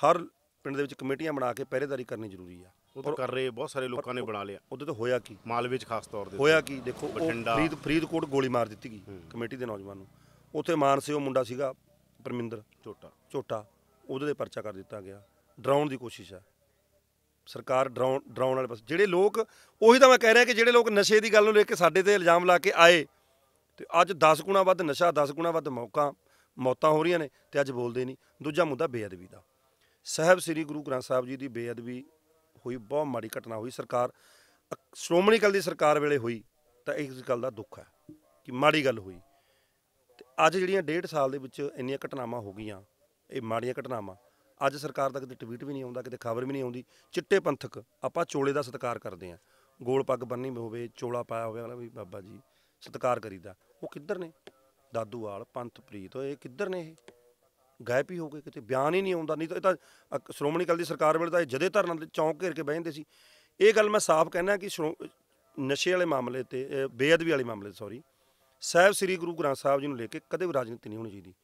Speaker 1: ਹਰ ਪਿੰਡ ਦੇ ਵਿੱਚ ਕਮੇਟੀਆਂ ਬਣਾ ਕੇ ਪਹਿਰੇਦਾਰੀ ਕਰਨੀ ਜ਼ਰੂਰੀ ਆ ਉਹ ਤਾਂ ਕਰ ਰਹੇ
Speaker 2: ਬਹੁਤ ਸਾਰੇ ਲੋਕਾਂ ਨੇ ਬਣਾ ਲਿਆ ਉਹਦੇ ਤੋਂ ਹੋਇਆ ਕੀ ਮਾਲਵੇ 'ਚ ਖਾਸ ਤੌਰ ਤੇ ਹੋਇਆ ਕੀ ਦੇਖੋ ਫਰੀਦ
Speaker 1: ਫਰੀਦਕੋਟ ਗੋਲੀ ਮਾਰ ਦਿੱਤੀ ਗਈ ਕਮੇਟੀ ਦੇ ਨੌਜਵਾਨ ਨੂੰ ਉੱਥੇ ਮਾਨਸੇ ਉਹ ਮੁੰਡਾ ਸੀਗਾ ਪਰਮਿੰਦਰ ਝੋਟਾ ਝੋਟਾ ਉਹਦੇ ਤੇ ਪਰਚਾ ਕਰ ਦਿੱਤਾ ਗਿਆ ਡਰਾਉਣ ਦੀ ਕੋਸ਼ਿਸ਼ ਹੈ ਸਰਕਾਰ ਡਰਾਉਣ ਡਰਾਉਣ ਵਾਲੇ ਬਸ ਜਿਹੜੇ ਲੋਕ ਉਹੀ ਤਾਂ ਮੈਂ ਕਹਿ ਰਿਹਾ ਕਿ ਜਿਹੜੇ ਲੋਕ ਨਸ਼ੇ ਦੀ ਗੱਲ ਨੂੰ ਲੈ ਕੇ ਸਾਡੇ ਤੇ ਇਲਜ਼ਾਮ ਲਾ ਕੇ ਆਏ ਤੇ ਅੱਜ 10 ਗੁਣਾ ਵੱਧ ਨਸ਼ਾ 10 ਗੁਣਾ ਵੱਧ ਮੌਕਾ ਮੌਤਾਂ ਹੋ ਰਹੀਆਂ ਨੇ ਤੇ ਅੱਜ ਬੋਲਦੇ ਨਹੀਂ ਦੂਜਾ ਮੁੱਦਾ ਬੇਅਦਬੀ ਦਾ ਸਹਿਬ ਸ੍ਰੀ ਗੁਰੂ ਗ੍ਰੰਥ ਸਾਹਿਬ ਜੀ ਦੀ ਬੇਅਦਬੀ ਹੋਈ ਬਹੁਤ ਮਾੜੀ ਘਟਨਾ ਹੋਈ ਸਰਕਾਰ ਸ਼੍ਰੋਮਣੀ ਕਲ ਦੀ ਸਰਕਾਰ ਵੇਲੇ ਹੋਈ ਤਾਂ ਇਸ ਗੱਲ ਦਾ ਦੁੱਖ ਹੈ ਕਿ ਮਾੜੀ ਗੱਲ ਹੋਈ ਤੇ ਅੱਜ ਜਿਹੜੀਆਂ ਡੇਢ ਸਾਲ ਦੇ ਵਿੱਚ ਇੰਨੀਆਂ ਘਟਨਾਵਾਂ ਹੋ ਗਈਆਂ ਇਹ ਮਾੜੀਆਂ ਘਟਨਾਵਾਂ ਅੱਜ ਸਰਕਾਰ ਦਾ ਕਿਤੇ ਟਵੀਟ ਵੀ ਨਹੀਂ ਆਉਂਦਾ ਕਿਤੇ ਖਬਰ ਵੀ ਨਹੀਂ ਆਉਂਦੀ ਚਿੱਟੇ ਪੰਥਕ ਆਪਾਂ ਚੋਲੇ ਦਾ ਸਤਕਾਰ ਕਰਦੇ ਆਂ ਗੋਲ ਪੱਗ ਬੰਨੀ ਹੋਵੇ ਚੋਲਾ ਪਾਇਆ ਹੋਵੇ ਅਗਲਾ ਵੀ ਬਾਬਾ ਜੀ ਸਤਕਾਰ ਕਰੀਦਾ ਉਹ ਕਿੱਧਰ ਨੇ ਦਾਦੂ ਵਾਲ ਪੰਥ ਪ੍ਰੀਤ ਇਹ ਕਿੱਧਰ ਨੇ ਇਹ ਗਾਇਬ ਹੀ ਹੋ ਗਏ ਕਿਤੇ ਬਿਆਨ ਹੀ ਨਹੀਂ ਆਉਂਦਾ ਨਹੀਂ ਤਾਂ ਇਹ ਤਾਂ ਸ਼੍ਰੋਮਣੀ ਕਲ ਦੀ ਸਰਕਾਰ ਵੇਲੇ ਤਾਂ ਇਹ ਜਦੇ ਧਰਨਾ ਦੇ ਚੌਂਕ ਘੇਰ ਕੇ ਬਹਿ ਜਾਂਦੇ ਸੀ ਇਹ ਗੱਲ ਮੈਂ ਸਾਫ਼ ਕਹਿਣਾ ਕਿ ਨਸ਼ੇ ਵਾਲੇ ਮਾਮਲੇ ਤੇ ਬੇਅਦਬੀ ਵਾਲੇ ਮਾਮਲੇ ਸੌਰੀ ਸਹਿਬ ਸ੍ਰੀ ਗੁਰੂ ਗ੍ਰੰਥ ਸਾਹਿਬ ਜੀ ਨੂੰ ਲੈ ਕੇ ਕਦੇ ਵੀ ਰਾਜਨੀਤੀ ਨਹੀਂ ਹੋਣੀ ਚਾਹੀਦੀ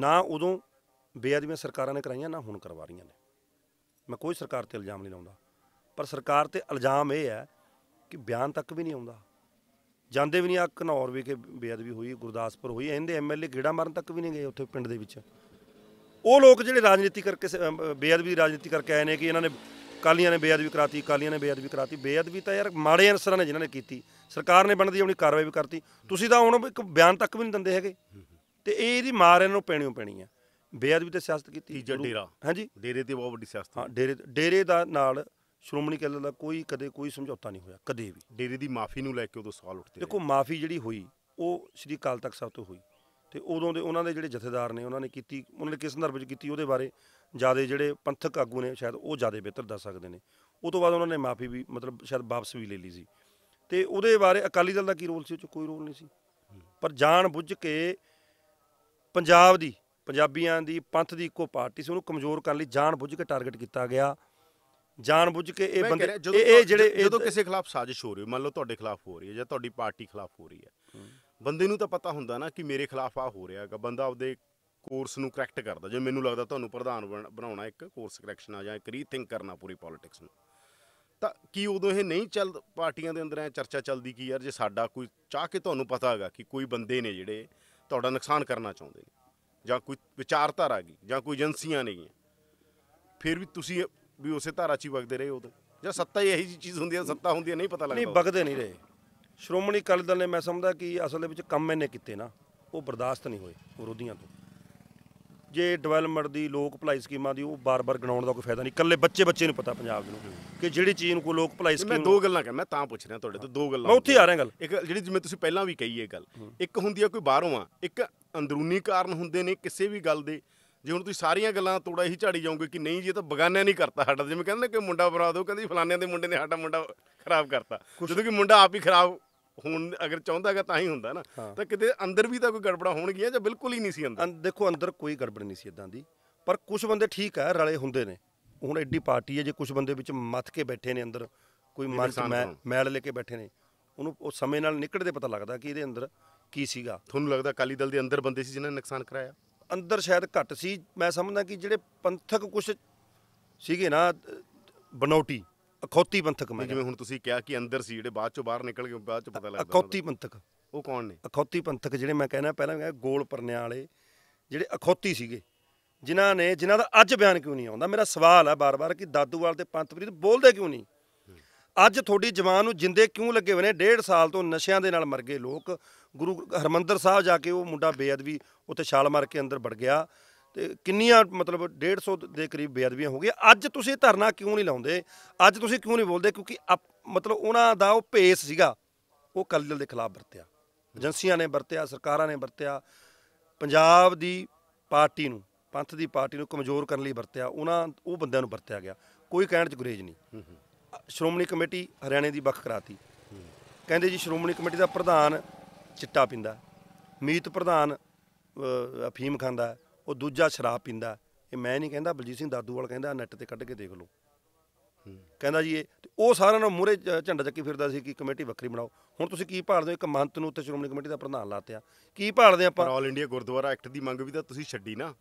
Speaker 1: ਨਾ ਉਦੋਂ ਬੇਅਦਬੀਆਂ ਸਰਕਾਰਾਂ ਨੇ ਕਰਾਈਆਂ ਨਾ ਹੁਣ ਕਰਵਾ ਰਹੀਆਂ ਨੇ ਮੈਂ ਕੋਈ ਸਰਕਾਰ ਤੇ ਇਲਜ਼ਾਮ ਨਹੀਂ ਲਾਉਂਦਾ ਪਰ ਸਰਕਾਰ ਤੇ ਇਲਜ਼ਾਮ ਇਹ ਹੈ ਕਿ ਬਿਆਨ ਤੱਕ ਵੀ ਨਹੀਂ ਆਉਂਦਾ ਜਾਂਦੇ ਵੀ ਨਹੀਂ ਆ ਘਨੌਰ ਵਿਖੇ ਬੇਅਦਬੀ ਹੋਈ ਗੁਰਦਾਸਪੁਰ ਹੋਈ ਇਹਦੇ ਐਮਐਲਏ ਗੇੜਾ ਮਾਰਨ ਤੱਕ ਵੀ ਨਹੀਂ ਗਏ ਉੱਥੇ ਪਿੰਡ ਦੇ ਵਿੱਚ ਉਹ ਲੋਕ ਜਿਹੜੇ ਰਾਜਨੀਤੀ ਕਰਕੇ ਬੇਅਦਬੀ ਦੀ ਰਾਜਨੀਤੀ ਕਰਕੇ ਆਏ ਨੇ ਕਿ ਇਹਨਾਂ ਨੇ ਕਾਲੀਆਂ ਨੇ ਬੇਅਦਬੀ ਕਰਾਤੀ ਕਾਲੀਆਂ ਨੇ ਬੇਅਦਬੀ ਕਰਾਤੀ ਬੇਅਦਬੀ ਤਾਂ ਯਾਰ ਮਾੜੇ ਅਨਸਰਾਂ ਨੇ ਜਿਨ੍ਹਾਂ ਨੇ ਕੀਤੀ ਸਰਕਾਰ ਨੇ ਬਣਦੀ ਆਪਣੀ ਕਾਰਵਾਈ ਵੀ ਕਰਤੀ ਤੁਸੀਂ ਤਾਂ ਹੁਣ ਇੱਕ ਬਿਆਨ ਤੱਕ ਵੀ ਨਹੀਂ ਦਿੰਦੇ ਹੈਗੇ ਤੇ ਇਹ ਇਹਦੀ ਮਾਰ ਇਹਨਾਂ ਨੂੰ ਪੈਣੀਓ ਪੈਣੀ ਆ ਬੇਅਦਬੀ ਤੇ ਸਿਆਸਤ ਕੀਤੀ ਤੀਜਾ ਡੇਰਾ ਹਾਂਜੀ ਡੇਰੇ ਤੇ ਬਹੁਤ ਵੱਡੀ ਸਿਆਸਤ ਹਾਂ ਡੇਰੇ ਡੇਰੇ ਦਾ ਨਾਲ ਸ਼੍ਰੋਮਣੀ ਕੇਂਦਰ ਦਾ ਕੋਈ ਕਦੇ ਕੋਈ ਸਮਝੌਤਾ ਨਹੀਂ ਹੋਇਆ ਕਦੇ ਵੀ ਡੇਰੇ ਦੀ ਮਾਫੀ ਨੂੰ ਲੈ ਕੇ ਉਦੋਂ ਸਵਾਲ ਉੱਠਦੇ ਦੇਖੋ ਮਾਫੀ ਜਿਹੜੀ ਹੋਈ ਉਹ ਸ੍ਰੀ ਕਾਲ ਤਖਤ ਸਾਹਿਬ ਤੋਂ ਹੋਈ ਤੇ ਉਦੋਂ ਦੇ ਉਹਨਾਂ ਦੇ ਜਿਹੜੇ ਜਥੇਦਾਰ ਨੇ ਉਹਨਾਂ ਨੇ ਕੀਤੀ ਉਹਨਾਂ ਨੇ ਕਿਸ ਸੰਦਰਭ ਵਿੱਚ ਕੀਤੀ ਉਹਦੇ ਬਾਰੇ ਜਿਆਦਾ ਜਿਹੜੇ ਪੰਥਕ ਆਗੂ ਨੇ ਸ਼ਾਇਦ ਉਹ ਜਿਆਦਾ ਬਿਹਤਰ ਦੱਸ ਸਕਦੇ ਨੇ ਉਸ ਤੋਂ ਬਾਅਦ ਉਹਨਾਂ ਨੇ ਮਾਫੀ ਵੀ ਮਤਲਬ ਸ਼ਾਇਦ ਵਾਪਸ ਵੀ ਲੈ ਲਈ ਸੀ ਤੇ ਉਹਦੇ ਬਾਰੇ ਅਕਾਲੀ ਦਲ ਦਾ ਕੀ ਰੋਲ ਸੀ ਉਹ ਚ ਕੋਈ ਰੋਲ ਨਹੀਂ ਸੀ ਪਰ ਜਾਣ ਬੁੱਝ ਕੇ ਪੰਜਾਬ ਦੀ ਪੰਜਾਬੀਆਂ ਦੀ ਪੰਥ ਦੀ ਇੱਕੋ ਪਾਰਟੀ ਸੀ ਉਹਨੂੰ ਕਮਜ਼ੋਰ ਕਰਨ ਲਈ ਜਾਣ ਬੁੱਝ ਕੇ ਟਾਰਗੇਟ ਕੀਤਾ ਗਿਆ ਜਾਣਬੁੱਝ ਕੇ ਇਹ ਬੰਦੇ ਇਹ ਜਿਹੜੇ ਜਦੋਂ ਕਿਸੇ
Speaker 2: ਖਿਲਾਫ ਸਾਜ਼ਿਸ਼ ਹੋ ਰਹੀ ਮੰਨ ਲਓ ਤੁਹਾਡੇ ਖਿਲਾਫ ਹੋ ਰਹੀ ਹੈ ਜਾਂ ਤੁਹਾਡੀ ਪਾਰਟੀ ਖਿਲਾਫ ਹੋ ਰਹੀ ਹੈ ਬੰਦੇ ਨੂੰ ਤਾਂ ਪਤਾ ਹੁੰਦਾ ਨਾ ਕਿ ਮੇਰੇ ਖਿਲਾਫ ਆ ਹੋ ਰਿਹਾ ਹੈਗਾ ਬੰਦਾ ਆਪਦੇ ਕੋਰਸ ਨੂੰ ਕਰੈਕਟ ਕਰਦਾ ਜੇ ਮੈਨੂੰ ਲੱਗਦਾ ਤੁਹਾਨੂੰ ਪ੍ਰਧਾਨ ਬਣਾਉਣਾ ਇੱਕ ਕੋਰਸ ਕਰੈਕਸ਼ਨ ਆ ਜਾਂ ਇੱਕ ਰੀਥਿੰਕ ਕਰਨਾ ਪੂਰੀ ਪੋਲਿਟਿਕਸ ਨੂੰ ਤਾਂ ਕੀ ਉਦੋਂ ਇਹ ਨਹੀਂ ਚੱਲ ਪਾਰਟੀਆਂ ਦੇ ਅੰਦਰ ਐ ਚਰਚਾ ਚੱਲਦੀ ਕੀ ਯਾਰ ਜੇ ਸਾਡਾ ਕੋਈ ਚਾਹ ਕੇ ਤੁਹਾਨੂੰ ਪਤਾ ਹੈਗਾ ਕਿ ਕੋਈ ਬੰਦੇ ਨੇ ਜਿਹੜੇ ਤੁਹਾਡਾ ਨੁਕਸਾਨ ਕਰਨਾ ਚਾਹੁੰਦੇ ਨੇ ਜਾਂ ਕੋਈ ਵਿਚਾਰਧਾਰਾ ਗਈ ਜਾਂ ਕੋਈ ਏਜੰਸੀਆਂ ਗਈਆਂ ਫਿਰ ਵੀ ਤੁਸੀਂ ਵੀ ਉਸੇ ਧਾਰਾ 'ਚ ਹੀ ਵਗਦੇ ਰਹੇ ਉਹ ਜਾਂ ਸੱਤਾ ਹੀ ਇਹੀ ਚੀਜ਼ ਹੁੰਦੀ ਹੈ ਸੱਤਾ ਹੁੰਦੀ ਹੈ ਨਹੀਂ ਪਤਾ ਲੱਗਦਾ ਨਹੀਂ ਵਗਦੇ ਨਹੀਂ ਰਹੇ ਸ਼੍ਰੋਮਣੀ ਅਕਾਲੀ ਦਲ ਨੇ ਮੈਂ ਸਮਝਦਾ ਕਿ
Speaker 1: ਅਸਲ ਦੇ ਵਿੱਚ ਕੰਮ ਇਹਨੇ ਕੀਤੇ ਨਾ ਉਹ ਬਰਦਾਸ਼ਤ ਨਹੀਂ ਹੋਏ ਵਿਰੋਧੀਆਂ ਤੋਂ ਜੇ ਡਿਵੈਲਪਮੈਂਟ ਦੀ ਲੋਕ ਭਲਾਈ ਸਕੀਮਾਂ ਦੀ ਉਹ ਬਾਰ-ਬਾਰ ਗਣਾਉਣ ਦਾ ਕੋਈ ਫਾਇਦਾ ਨਹੀਂ ਇਕੱਲੇ ਬੱਚੇ-ਬੱਚੇ ਨੂੰ ਪਤਾ ਪੰਜਾਬ ਨੂੰ ਕਿ ਜਿਹੜੀ
Speaker 2: ਚੀਜ਼ ਨੂੰ ਕੋਈ ਲੋਕ ਭਲਾਈ ਸਕੀਮ ਮੈਂ ਦੋ ਗੱਲਾਂ ਕਰ ਮੈਂ ਤਾਂ ਪੁੱਛ ਰਿਹਾ ਤੁਹਾਡੇ ਤੋਂ ਦੋ ਗੱਲਾਂ ਮੈਂ ਉੱਥੇ ਆ ਰਿਹਾ ਗੱਲ ਇੱਕ ਜਿਹੜੀ ਜਿਵੇਂ ਤੁਸੀਂ ਪਹਿਲਾਂ ਵੀ ਕਹੀ ਇਹ ਗੱਲ ਇੱਕ ਹੁੰਦੀ ਆ ਕੋਈ ਬਾਹਰੋਂ ਆ ਇੱਕ ਅੰਦਰੂਨੀ ਕਾਰਨ ਹੁੰਦੇ ਨੇ ਕਿਸੇ ਵੀ ਗੱਲ ਦੇ ਜੇ ਹੁਣ ਤੁਸੀਂ ਸਾਰੀਆਂ ਗੱਲਾਂ ਤੋੜਾ ਹੀ ਝਾੜੀ ਜਾਓਗੇ ਕਿ ਨਹੀਂ ਜੀ ਇਹ ਤਾਂ ਬਗਾਨਿਆਂ ਨਹੀਂ ਕਰਤਾ ਸਾਡਾ ਜਿਵੇਂ ਕਹਿੰਦੇ ਕਿ ਮੁੰਡਾ ਬਣਾ ਦਿਓ ਕਹਿੰਦੀ ਫਲਾਨਿਆਂ ਦੇ ਮੁੰਡੇ ਨੇ ਸਾਡਾ ਮੁੰਡਾ ਖਰਾਬ ਕਰਤਾ ਜਦੋਂ ਕਿ ਮੁੰਡਾ ਆਪ ਹੀ ਖਰਾਬ ਹੁਣ ਅਗਰ ਚਾਹੁੰਦਾਗਾ ਤਾਂ ਹੀ ਹੁੰਦਾ ਨਾ ਤਾਂ ਕਿਤੇ ਅੰਦਰ ਵੀ ਤਾਂ ਕੋਈ ਗੜਬੜਾ ਹੋਣਗੀਆਂ ਜਾਂ ਬਿਲਕੁਲ ਹੀ ਨਹੀਂ ਸੀ ਅੰਦਰ ਦੇਖੋ ਅੰਦਰ ਕੋਈ ਗੜਬੜ ਨਹੀਂ ਸੀ ਇਦਾਂ
Speaker 1: ਦੀ ਪਰ ਕੁਝ ਬੰਦੇ ਠੀਕ ਹੈ ਰਲੇ ਹੁੰਦੇ ਨੇ ਹੁਣ ਐਡੀ ਪਾਰਟੀ ਹੈ ਜੇ ਕੁਝ ਬੰਦੇ ਵਿੱਚ ਮੱਥ ਕੇ ਬੈਠੇ ਨੇ ਅੰਦਰ ਕੋਈ ਮਨ ਮੈਲ ਲੈ ਕੇ ਬੈਠੇ ਨੇ ਉਹਨੂੰ ਉਹ ਸਮੇਂ ਨਾਲ ਨਿਕੜਦੇ ਪਤਾ ਲੱਗਦਾ ਕਿ ਇਹਦੇ ਅੰਦਰ ਕੀ ਸੀਗਾ ਤੁਹਾਨੂੰ ਲੱਗਦਾ ਕਾਲੀ ਦਲ ਦੇ ਅੰਦਰ ਬੰਦੇ ਸੀ ਜਿਨ੍ਹਾਂ ਨੇ ਨੁਕਸਾਨ ਕਰਾਇਆ ਅੰਦਰ ਸ਼ਾਇਦ ਘੱਟ ਸੀ ਮੈਂ ਸਮਝਦਾ ਕਿ ਜਿਹੜੇ ਪੰਥਕ ਕੁਝ ਸੀਗੇ ਨਾ ਬਨੌਟੀ ਅਖੌਤੀ ਪੰਥਕ ਮੈਂ ਜਿਵੇਂ ਹੁਣ
Speaker 2: ਤੁਸੀਂ ਕਿਹਾ ਕਿ ਅੰਦਰ ਸੀ ਜਿਹੜੇ ਬਾਅਦ ਚੋਂ ਬਾਹਰ ਨਿਕਲ ਗਏ ਬਾਅਦ ਚੋਂ ਪਤਾ ਲੱਗਦਾ ਅਖੌਤੀ
Speaker 1: ਪੰਥਕ ਉਹ ਕੌਣ ਨੇ ਅਖੌਤੀ ਪੰਥਕ ਜਿਹੜੇ ਮੈਂ ਕਹਿੰਦਾ ਪਹਿਲਾਂ ਮੈਂ ਗੋਲ ਪਰਨਿਆਂ ਵਾਲੇ ਜਿਹੜੇ ਅਖੌਤੀ ਸੀਗੇ ਜਿਨ੍ਹਾਂ ਨੇ ਜਿਨ੍ਹਾਂ ਦਾ ਅੱਜ ਬਿਆਨ ਕਿਉਂ ਨਹੀਂ ਆਉਂਦਾ ਮੇਰਾ ਸਵਾਲ ਹੈ ਬਾਰ-ਬਾਰ ਕਿ ਦਾਦੂਵਾਲ ਤੇ ਪੰਤਪ੍ਰੀਤ ਬੋਲਦੇ ਕਿਉਂ ਨਹੀਂ ਅੱਜ ਤੁਹਾਡੀ ਜਵਾਨ ਨੂੰ ਜਿੰਦੇ ਕਿਉਂ ਲੱਗੇ ਹੋਏ ਨੇ ਸਾਲ ਤੋਂ ਨਸ਼ਿਆਂ ਦੇ ਨਾਲ ਮਰ ਗਏ ਲੋਕ ਗੁਰੂ ਹਰਮੰਦਰ ਸਾਹਿਬ ਜਾ ਕੇ ਉਹ ਮੁੰਡਾ ਬੇਅਦਬੀ ਉੱਥੇ ਛਾਲ ਮਾਰ ਕੇ ਅੰਦਰ ਵੜ ਗਿਆ ਤੇ ਕਿੰਨੀਆਂ ਮਤਲਬ 150 ਦੇ ਕਰੀਬ ਬੇਅਦਬੀਆਂ ਹੋ ਗਈਆਂ ਅੱਜ ਤੁਸੀਂ ਧਰਨਾ ਕਿਉਂ ਨਹੀਂ ਲਾਉਂਦੇ ਅੱਜ ਤੁਸੀਂ ਕਿਉਂ ਨਹੀਂ ਬੋਲਦੇ ਕਿਉਂਕਿ ਮਤਲਬ ਉਹਨਾਂ ਦਾ ਉਹ ਭੇਸ ਸੀਗਾ ਉਹ ਕਲਦਲ ਦੇ ਖਿਲਾਫ ਵਰਤਿਆ ਏਜੰਸੀਆਂ ਨੇ ਵਰਤਿਆ ਸਰਕਾਰਾਂ ਨੇ ਵਰਤਿਆ ਪੰਜਾਬ ਦੀ ਪਾਰਟੀ ਨੂੰ ਪੰਥ ਦੀ ਪਾਰਟੀ ਨੂੰ ਕਮਜ਼ੋਰ ਕਰਨ ਲਈ ਵਰਤਿਆ ਉਹਨਾਂ ਉਹ ਬੰਦਿਆਂ ਨੂੰ ਵਰਤਿਆ ਗਿਆ ਕੋਈ ਕਹਿਣ ਚ ਗੁਰੇਜ ਨਹੀਂ ਸ਼੍ਰੋਮਣੀ ਕਮੇਟੀ ਹਰਿਆਣੇ ਦੀ ਵੱਖ ਕਰਾਤੀ ਕਹਿੰਦੇ ਜੀ ਸ਼੍ਰੋਮਣੀ ਕਮੇਟੀ ਦਾ ਪ੍ਰਧਾਨ ਚਿੱਟਾ ਪਿੰਦਾ ਮੀਤ ਪ੍ਰਧਾਨ ਅਫੀਮ ਖਾਂਦਾ ਉਹ ਦੂਜਾ ਸ਼ਰਾਬ ਪਿੰਦਾ ਇਹ ਮੈਂ ਨਹੀਂ ਕਹਿੰਦਾ ਬਲਜੀਤ ਸਿੰਘ ਦਾਦੂਵਾਲ ਕਹਿੰਦਾ ਨੈਟ ਤੇ ਕੱਢ ਕੇ ਦੇਖ ਲਓ ਕਹਿੰਦਾ ਜੀ ਇਹ ਉਹ ਸਾਰਿਆਂ ਨੂੰ ਮੂਰੇ ਝੰਡਾ ਚੱਕੀ ਫਿਰਦਾ ਸੀ ਕਿ ਕਮੇਟੀ ਵੱਖਰੀ ਬਣਾਓ ਹੁਣ ਤੁਸੀਂ ਕੀ ਭਾਲਦੇ ਹੋ ਇੱਕ ਮਹੰਤ ਨੂੰ ਉੱਤੇ ਸ਼੍ਰੋਮਣੀ
Speaker 2: ਕਮੇਟੀ ਦਾ ਪ੍ਰਧਾਨ ਲਾਤਿਆ ਕੀ ਭਾਲਦੇ ਆਪਾਂ ਆਲ ਇੰਡੀਆ ਗੁਰਦੁਆਰਾ ਐਕਟ ਦੀ ਮੰਗ ਵੀ ਤਾਂ ਤੁਸੀਂ ਛੱਡੀ ਨਾ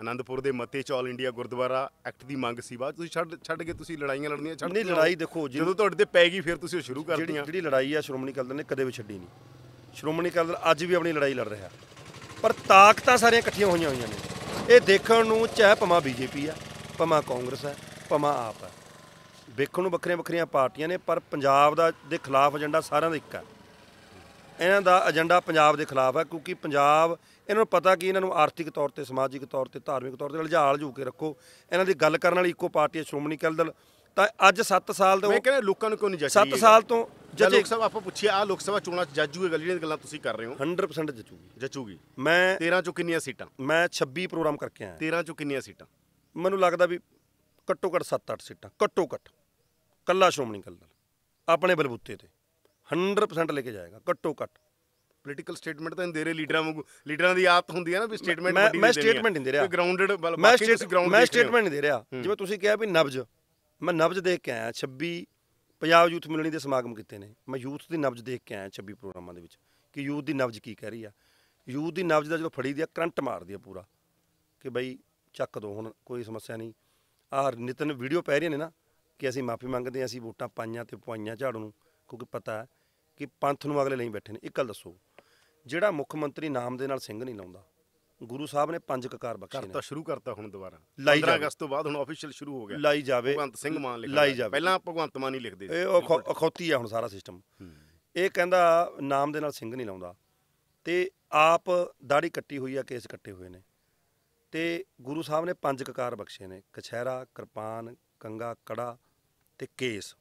Speaker 2: ਆਨੰਦਪੁਰ ਦੇ ਮਤੇ ਚ ਆਲ ਇੰਡੀਆ ਗੁਰਦੁਆਰਾ ਐਕਟ ਦੀ ਮੰਗ ਸੀ ਬਾਅਦ ਤੁਸੀਂ ਛੱਡ ਛੱਡ ਕੇ ਤੁਸੀਂ ਲੜਾਈਆਂ ਲੜਨੀਆਂ ਛੱਡ ਨਹੀਂ ਲੜਾਈ ਦੇਖੋ ਜਦੋਂ ਤੁਹਾਡੇ
Speaker 1: ਤੇ ਪੈ ਗਈ ਫਿਰ ਤੁਸੀਂ ਉਹ ਸ਼ੁਰੂ ਦਿੱਤੀਆਂ ਜਿਹੜੀ ਲੜਾਈ ਆ ਸ਼੍ਰੋਮਣੀ ਕਲਦਨ ਨੇ ਕਦੇ ਵੀ ਛੱਡੀ ਨਹੀਂ ਸ਼੍ਰੋਮਣੀ ਅਕਾਲੀ ਦਲ ਅੱਜ ਵੀ ਆਪਣੀ ਲੜਾਈ ਲੜ ਰਿਹਾ ਪਰ ਤਾਕਤਾਂ ਸਾਰੀਆਂ ਇਕੱਠੀਆਂ ਹੋਈਆਂ ਹੋਈਆਂ ਨੇ ਇਹ ਦੇਖਣ ਨੂੰ ਚਾਹ ਪਮਾ ਬੀਜੇਪੀ ਆ ਪਮਾ ਕਾਂਗਰਸ ਆ ਪਮਾ ਆਪ ਆ ਵੇਖਣ ਨੂੰ ਵੱਖਰੀਆਂ ਵੱਖਰੀਆਂ ਪਾਰਟੀਆਂ ਨੇ ਪਰ ਪੰਜਾਬ ਦਾ ਦੇ ਖਿਲਾਫ ਏਜੰਡਾ ਸਾਰਿਆਂ ਦਾ ਇੱਕ ਆ ਇਹਨਾਂ ਦਾ ਏਜੰਡਾ ਪੰਜਾਬ ਦੇ ਖਿਲਾਫ ਆ ਕਿਉਂਕਿ ਪੰਜਾਬ ਇਹਨਾਂ ਨੂੰ ਪਤਾ ਕਿ ਇਹਨਾਂ ਨੂੰ ਆਰਥਿਕ ਤੌਰ ਤੇ ਸਮਾਜਿਕ ਤੌਰ ਤੇ ਧਾਰਮਿਕ ਤੌਰ ਤੇ ਲਝਾਲ ਜੂ ਕੇ ਰੱਖੋ ਇਹਨਾਂ ਦੀ ਗੱਲ ਕਰਨ ਵਾਲੀ ਇੱਕੋ ਪਾਰਟੀ ਹੈ ਸ਼੍ਰੋਮਣੀ ਅਕਾਲੀ ਦਲ ਤਾਂ ਅੱਜ 7
Speaker 2: ਸਾਲ ਤੋਂ ਮੈਂ ਕਹਿੰਦਾ ਲੋਕਾਂ ਨੂੰ ਕਿਉਂ ਨਹੀਂ ਜੱਜ 7 ਸਾਲ ਤੋਂ ਜੱਜ ਲੋਕ ਸਭਾ ਆਪਾਂ ਪੁੱਛਿਆ ਆ ਲੋਕ ਸਭਾ ਚੋਣਾਂ ਚ ਜੱਜੂਗੇ ਗੱਲ ਜਿਹੜੀਆਂ ਗੱਲਾਂ ਤੁਸੀਂ ਕਰ ਰਹੇ ਹੋ 100% ਜੱਜੂਗੀ ਜੱਜੂਗੀ ਮੈਂ 13 ਚੋਂ ਕਿੰਨੀਆਂ ਸੀਟਾਂ ਮੈਂ 26 ਪ੍ਰੋਗਰਾਮ ਕਰਕੇ
Speaker 1: ਆਇਆ 13 ਚੋਂ ਕਿੰਨੀਆਂ ਸੀਟਾਂ ਮੈਨੂੰ ਲੱਗਦਾ ਵੀ ਘੱਟੋ ਘੱਟ 7-8 ਸੀਟਾਂ ਘੱਟੋ ਘੱਟ ਕੱਲਾ ਸ਼ੋਮਣੀ ਕੱਲ ਆਪਣੇ ਬਲਬੁੱਤੇ ਤੇ 100% ਲੈ ਕੇ ਜਾਏਗਾ ਘੱਟੋ ਘੱਟ
Speaker 2: ਪੋਲੀਟੀਕਲ ਸਟੇਟਮੈਂਟ ਤਾਂ ਦੇ ਰਹੇ ਲੀਡਰਾਂ ਵਾਂਗੂ ਲੀਡਰਾਂ ਦੀ ਆਦਤ ਹੁੰਦੀ ਹੈ ਨਾ ਵੀ ਸਟੇਟਮੈਂਟ ਮੈਂ ਸਟੇਟਮੈਂਟ ਨਹੀਂ ਦੇ ਰਿਹਾ ਗਰਾਊਂਡਡ ਮੈਂ ਸਟੇਟਮੈਂਟ ਨਹੀਂ ਦੇ ਰਿਹਾ
Speaker 1: ਜਿਵੇਂ ਤੁਸੀਂ ਕਿਹਾ ਵੀ ਨਬਜ ਮੈਂ ਨਬਜ ਦੇਖ ਕੇ ਆਇਆ 26 ਪੰਜਾਬ ਯੂਥ ਮਿਲਣੀ ਦੇ ਸਮਾਗਮ ਕੀਤੇ ਨੇ ਮੈਂ ਯੂਥ ਦੀ ਨਬਜ ਦੇਖ ਕੇ ਆਇਆ 26 ਪ੍ਰੋਗਰਾਮਾਂ ਦੇ ਵਿੱਚ ਕਿ ਯੂਥ ਦੀ ਨਬਜ ਕੀ ਕਹਿ ਰਹੀ ਆ ਯੂਥ ਦੀ ਨਬਜ ਦਾ ਜਦੋਂ ਫੜੀ ਦੀ ਆ ਕਰੰਟ ਮਾਰਦੀ ਆ ਪੂਰਾ ਕਿ ਬਈ ਚੱਕ ਦੋ ਹੁਣ ਕੋਈ ਸਮੱਸਿਆ ਨਹੀਂ ਆਹ ਨਿਤਨ ਵੀਡੀਓ ਪੈ ਰਹੀਆਂ ਨੇ ਨਾ ਕਿ ਅਸੀਂ ਮਾਫੀ ਮੰਗਦੇ ਆ ਅਸੀਂ ਵੋਟਾਂ ਪਾਈਆਂ ਤੇ ਪੁਆਈਆਂ ਝਾੜੂ ਨੂੰ ਕਿਉਂਕਿ ਪਤਾ ਕਿ ਪੰਥ ਨੂੰ ਅਗਲੇ ਲਈ ਬੈਠੇ ਨੇ ਇੱਕ ਗੱਲ ਦੱਸੋ ਜਿਹੜਾ ਮੁੱਖ ਮੰਤਰੀ ਨਾਮ ਦੇ ਨਾਲ ਸਿੰਘ ਨਹੀਂ ਲਾਉਂਦਾ ਗੁਰੂ ਸਾਹਿਬ ਨੇ ਪੰਜ ਕਕਾਰ ਬਖਸ਼ੇ ਨੇ ਕਰਤਾ ਸ਼ੁਰੂ ਕਰਤਾ ਹੁਣ ਦੁਬਾਰਾ 15 ਅਗਸਤ
Speaker 2: ਤੋਂ ਬਾਅਦ ਹੁਣ ਆਫੀਸ਼ੀਅਲ ਸ਼ੁਰੂ ਹੋ ਗਿਆ ਲਾਈ ਜਾਵੇ ਭਗਵੰਤ ਸਿੰਘ ਮਾਨ ਜਾਵੇ ਪਹਿਲਾਂ ਭਗਵੰਤ ਮਾਨ ਹੀ ਲਿਖਦੇ ਸੀ ਇਹ
Speaker 1: ਅਖੌਤੀ ਆ ਹੁਣ ਸਾਰਾ ਸਿਸਟਮ ਇਹ ਕਹਿੰਦਾ ਨਾਮ ਦੇ ਨਾਲ ਸਿੰਘ ਨਹੀਂ ਲਾਉਂਦਾ ਤੇ ਆਪ ਦਾੜੀ ਕੱਟੀ ਹੋਈ ਆ ਕੇਸ ਕੱਟੇ ਹੋਏ ਨੇ ਤੇ ਗੁਰੂ ਸਾਹਿਬ ਨੇ ਪੰਜ ਕਕਾਰ ਬਖਸ਼ੇ ਨੇ ਕਛਹਿਰਾ ਕਿਰਪਾਨ ਕੰਗਾ ਕੜਾ ਤੇ ਕੇਸ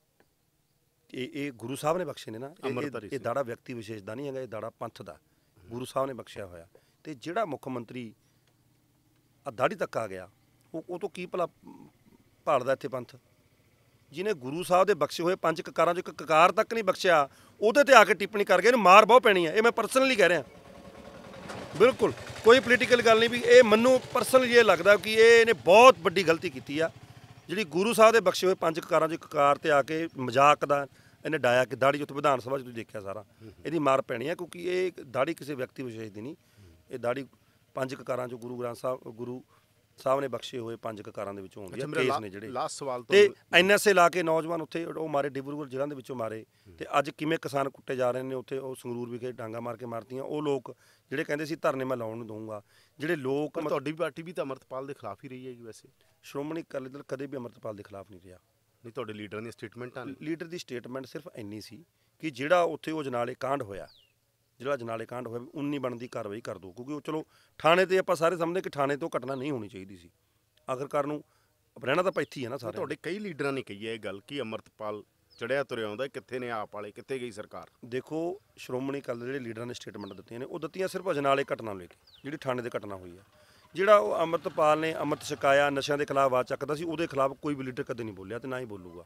Speaker 1: ਇਹ ਇਹ ਗੁਰੂ ਸਾਹਿਬ ਨੇ ਬਖਸ਼ੇ ਨੇ ਨਾ ਇਹ ਦਾੜਾ ਵਿਅਕਤੀ ਵਿਸ਼ੇਸ਼ ਦਾ ਨਹੀਂ ਹੈਗਾ ਇਹ ਦਾੜਾ ਪੰਥ ਦਾ ਗੁਰੂ ਸਾਹਿਬ ਨੇ ਬਖਸ਼ਿਆ ਹੋਇਆ ਤੇ ਜਿਹੜਾ ਮੁੱਖ ਮੰਤਰੀ ਆ ਦਾੜੀ ਤੱਕ ਆ ਗਿਆ ਉਹ ਉਹ ਤੋਂ ਕੀ ਭਲਾ ਭਾਲਦਾ ਇੱਥੇ ਪੰਥ ਜਿਹਨੇ ਗੁਰੂ ਸਾਹਿਬ ਦੇ ਬਖਸ਼ੇ ਹੋਏ ਪੰਜ ਕਕਾਰਾਂ ਚੋਂ ਇੱਕ ਕਕਾਰ ਤੱਕ ਨਹੀਂ ਬਖਸ਼ਿਆ ਉਹਦੇ ਤੇ ਆ ਕੇ ਟਿੱਪਣੀ ਕਰ ਗਏ ਇਹਨੂੰ ਮਾਰ ਬਹੁ ਪੈਣੀ ਆ ਇਹ ਮੈਂ ਪਰਸਨਲੀ ਕਹਿ ਰਿਹਾ ਬਿਲਕੁਲ ਕੋਈ ਪੋਲੀਟੀਕਲ ਗੱਲ ਨਹੀਂ ਵੀ ਇਹ ਮੈਨੂੰ ਪਰਸਨਲੀ ਇਹ ਲੱਗਦਾ ਕਿ ਇਹ ਇਹਨੇ ਬਹੁਤ ਵੱਡੀ ਗਲਤੀ ਕੀਤੀ ਆ ਜਿਹੜੀ ਗੁਰੂ ਸਾਹਿਬ ਦੇ ਬਖਸ਼ੇ ਹੋਏ ਪੰਜ ਕਕਾਰਾਂ ਚੋਂ ਕਕਾਰ ਤੇ ਆ ਕੇ ਮਜ਼ਾਕ ਦਾ ਇਹਨੇ ਡਾਇਆ ਕਿ ਦਾੜੀ ਉੱਤੇ ਵਿਧਾਨ ਸਭਾ ਚ ਤੁਸੀਂ ਦੇਖਿਆ ਸਾਰਾ ਇਹਦੀ ਮਾਰ ਪੈਣੀ ਆ ਕਿਉਂਕਿ ਇਹ ਦਾੜੀ ਕਿਸੇ ਵਿਅਕਤੀ ਵਿਸ਼ੇਸ਼ ਦੀ ਨਹੀਂ ਇਹ ਦਾੜੀ ਪੰਜ ਕਕਾਰਾਂ ਚੋਂ ਗੁਰੂ ਗ੍ਰੰਥ ਸਾਹਿਬ ਗੁਰੂ ਸਾਹਿਬ ਨੇ ਬਖਸ਼ੇ ਹੋਏ ਪੰਜ ਕਕਾਰਾਂ ਦੇ ਵਿੱਚੋਂ ਆਉਂਦੀ ਹੈ ਕੇਸ ਨੇ ਜਿਹੜੇ ਲਾਸਟ ਸਵਾਲ ਤੋਂ ਤੇ ਐਨਐਸਏ ਲਾ ਕੇ ਨੌਜਵਾਨ ਉੱਥੇ ਉਹ ਮਾਰੇ ਡਿਬਰੂਗੜ ਜ਼ਿਲ੍ਹਾ ਦੇ ਵਿੱਚੋਂ ਮਾਰੇ ਤੇ ਅੱਜ ਕਿਵੇਂ ਕਿਸਾਨ ਕੁੱਟੇ ਜਾ ਰਹੇ ਨੇ ਉੱਥੇ ਉਹ ਸੰਗਰੂਰ ਵਿਖੇ ਡਾਂਗਾ ਮਾਰ ਕੇ ਮਾਰਤੀਆਂ ਉਹ ਲੋਕ ਜਿਹੜੇ ਕਹਿੰਦੇ ਸੀ ਧਰਨੇ ਮੈਂ ਲਾਉਣ ਨੂੰ ਦਊਂਗਾ ਜਿਹੜੇ ਲੋਕ ਤੁਹਾਡੀ ਪਾਰਟੀ ਵੀ ਤਾਂ ਅਮਰਤਪਾਲ ਦੇ ਖਿਲਾਫ ਹੀ ਰਹੀ ਹੈਗੀ ਵੈਸੇ ਸ਼੍ਰੋਮਣੀ ਅਕਾਲੀ ਦਲ ਕਦੇ ਵੀ ਅਮਰਤਪਾਲ ਦੇ ਖਿਲਾਫ ਨਹੀਂ ਰਿਹਾ
Speaker 2: ਨਹੀਂ ਤੁਹਾਡੇ ਲੀਡਰ ਦੀਆਂ ਸਟੇਟਮੈਂਟਾਂ
Speaker 1: ਲੀਡਰ ਦੀ ਸਟੇਟਮੈਂਟ ਸਿਰਫ ਇੰਨੀ ਸੀ ਕਿ ਜਿਹੜਾ ਉੱਥੇ ਉਹ ਜਨਾਲੇ ਕਾਂਡ ਹੋਇਆ ਜਿਹੜਾ ਜਨਾਲੇ ਕਾਂਡ ਹੋਇਆ ਉਨੀ 19 ਬਣਦੀ ਕਾਰਵਾਈ ਕਰ ਦੋ ਕਿਉਂਕਿ ਉਹ ਚਲੋ ਥਾਣੇ ਤੇ ਆਪਾਂ ਸਾਰੇ ਸਮਝਦੇ ਕਿ ਥਾਣੇ ਤੋਂ ਘਟਨਾ ਨਹੀਂ ਹੋਣੀ ਚਾਹੀਦੀ ਸੀ ਆਖਰਕਾਰ ਨੂੰ ਰਹਿਣਾ ਤਾਂ ਪੈਥੀ
Speaker 2: ਹੈ ਨਾ ਸਾਰੇ ਤੁਹਾਡੇ ਕਈ ਲੀਡਰਾਂ ਨੇ ਕਹੀ ਹੈ ਇਹ ਗੱਲ ਕਿ ਅਮਰਤਪਾਲ ਚੜਿਆ ਤੁਰਿਆ ਆਉਂਦਾ ਕਿੱਥੇ ਨੇ ਆਪ ਵਾਲੇ ਕਿੱਥੇ ਗਈ ਸਰਕਾਰ
Speaker 1: ਦੇਖੋ ਸ਼੍ਰੋਮਣੀ ਕੱਲ ਜਿਹੜੇ ਲੀਡਰਾਂ ਨੇ ਸਟੇਟਮੈਂਟ ਦਿੱਤੀਆਂ ਨੇ ਉਹ ਦਿੱਤੀਆਂ ਸਿਰਫ ਜਨਾਲੇ ਘਟਨਾ ਨੂੰ ਲੈ ਕੇ ਜਿਹੜੀ ਥਾਣੇ ਦੇ ਘਟਨਾ ਹੋਈ ਹੈ ਜਿਹੜਾ ਉਹ ਅਮਰਤਪਾਲ ਨੇ ਅਮਰਤ ਸ਼ਿਕਾਇਆ ਨਸ਼ਿਆਂ ਦੇ ਖਿਲਾਫ ਆਵਾਜ਼ ਚੱਕਦਾ ਸੀ ਉਹਦੇ ਖਿਲਾਫ ਕੋਈ ਵੀ ਲੀਡਰ ਕਦੇ ਨਹੀਂ ਬੋਲਿਆ ਤੇ ਨਾ ਹੀ ਬੋਲੂਗਾ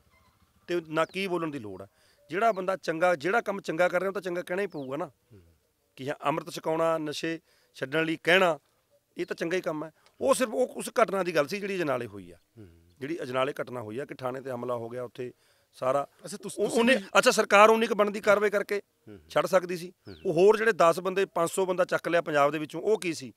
Speaker 1: ਤੇ ਨਾ ਕੀ ਬੋਲਣ ਦੀ ਲੋੜ ਹੈ ਜਿਹੜਾ ਬੰਦਾ ਚੰਗਾ ਜਿਹੜਾ ਕੰਮ ਚੰਗਾ ਕਰ ਰਿਹਾ ਉਹ ਤਾਂ ਚੰਗਾ ਕਹਿਣਾ ਹੀ ਪਊਗਾ ਨਾ ਕਿ ਹਾਂ ਅੰਮ੍ਰਿਤ ਛਕਾਉਣਾ ਨਸ਼ੇ ਛੱਡਣ ਲਈ ਕਹਿਣਾ ਇਹ ਤਾਂ ਚੰਗਾ ਹੀ ਕੰਮ ਹੈ ਉਹ ਸਿਰਫ ਉਹ ਉਸ ਘਟਨਾ ਦੀ ਗੱਲ ਸੀ ਜਿਹੜੀ ਅਜਨਾਲੇ ਹੋਈ ਆ ਜਿਹੜੀ ਅਜਨਾਲੇ ਘਟਨਾ ਹੋਈ ਆ ਕਿ ਥਾਣੇ ਤੇ ਹਮਲਾ ਹੋ ਗਿਆ ਉੱਥੇ ਸਾਰਾ ਉਹਨੇ ਅੱਛਾ ਸਰਕਾਰ ਉਹਨੇ ਇੱਕ ਬਣਦੀ ਕਾਰਵਾਈ ਕਰਕੇ ਛੱਡ ਸਕਦੀ ਸੀ ਉਹ ਹੋਰ ਜਿਹੜੇ 10 ਬੰਦੇ 500 ਬੰਦਾ ਚੱਕ ਲਿਆ ਪੰਜਾਬ ਦੇ ਵਿੱਚੋਂ ਉਹ ਕੀ ਸੀ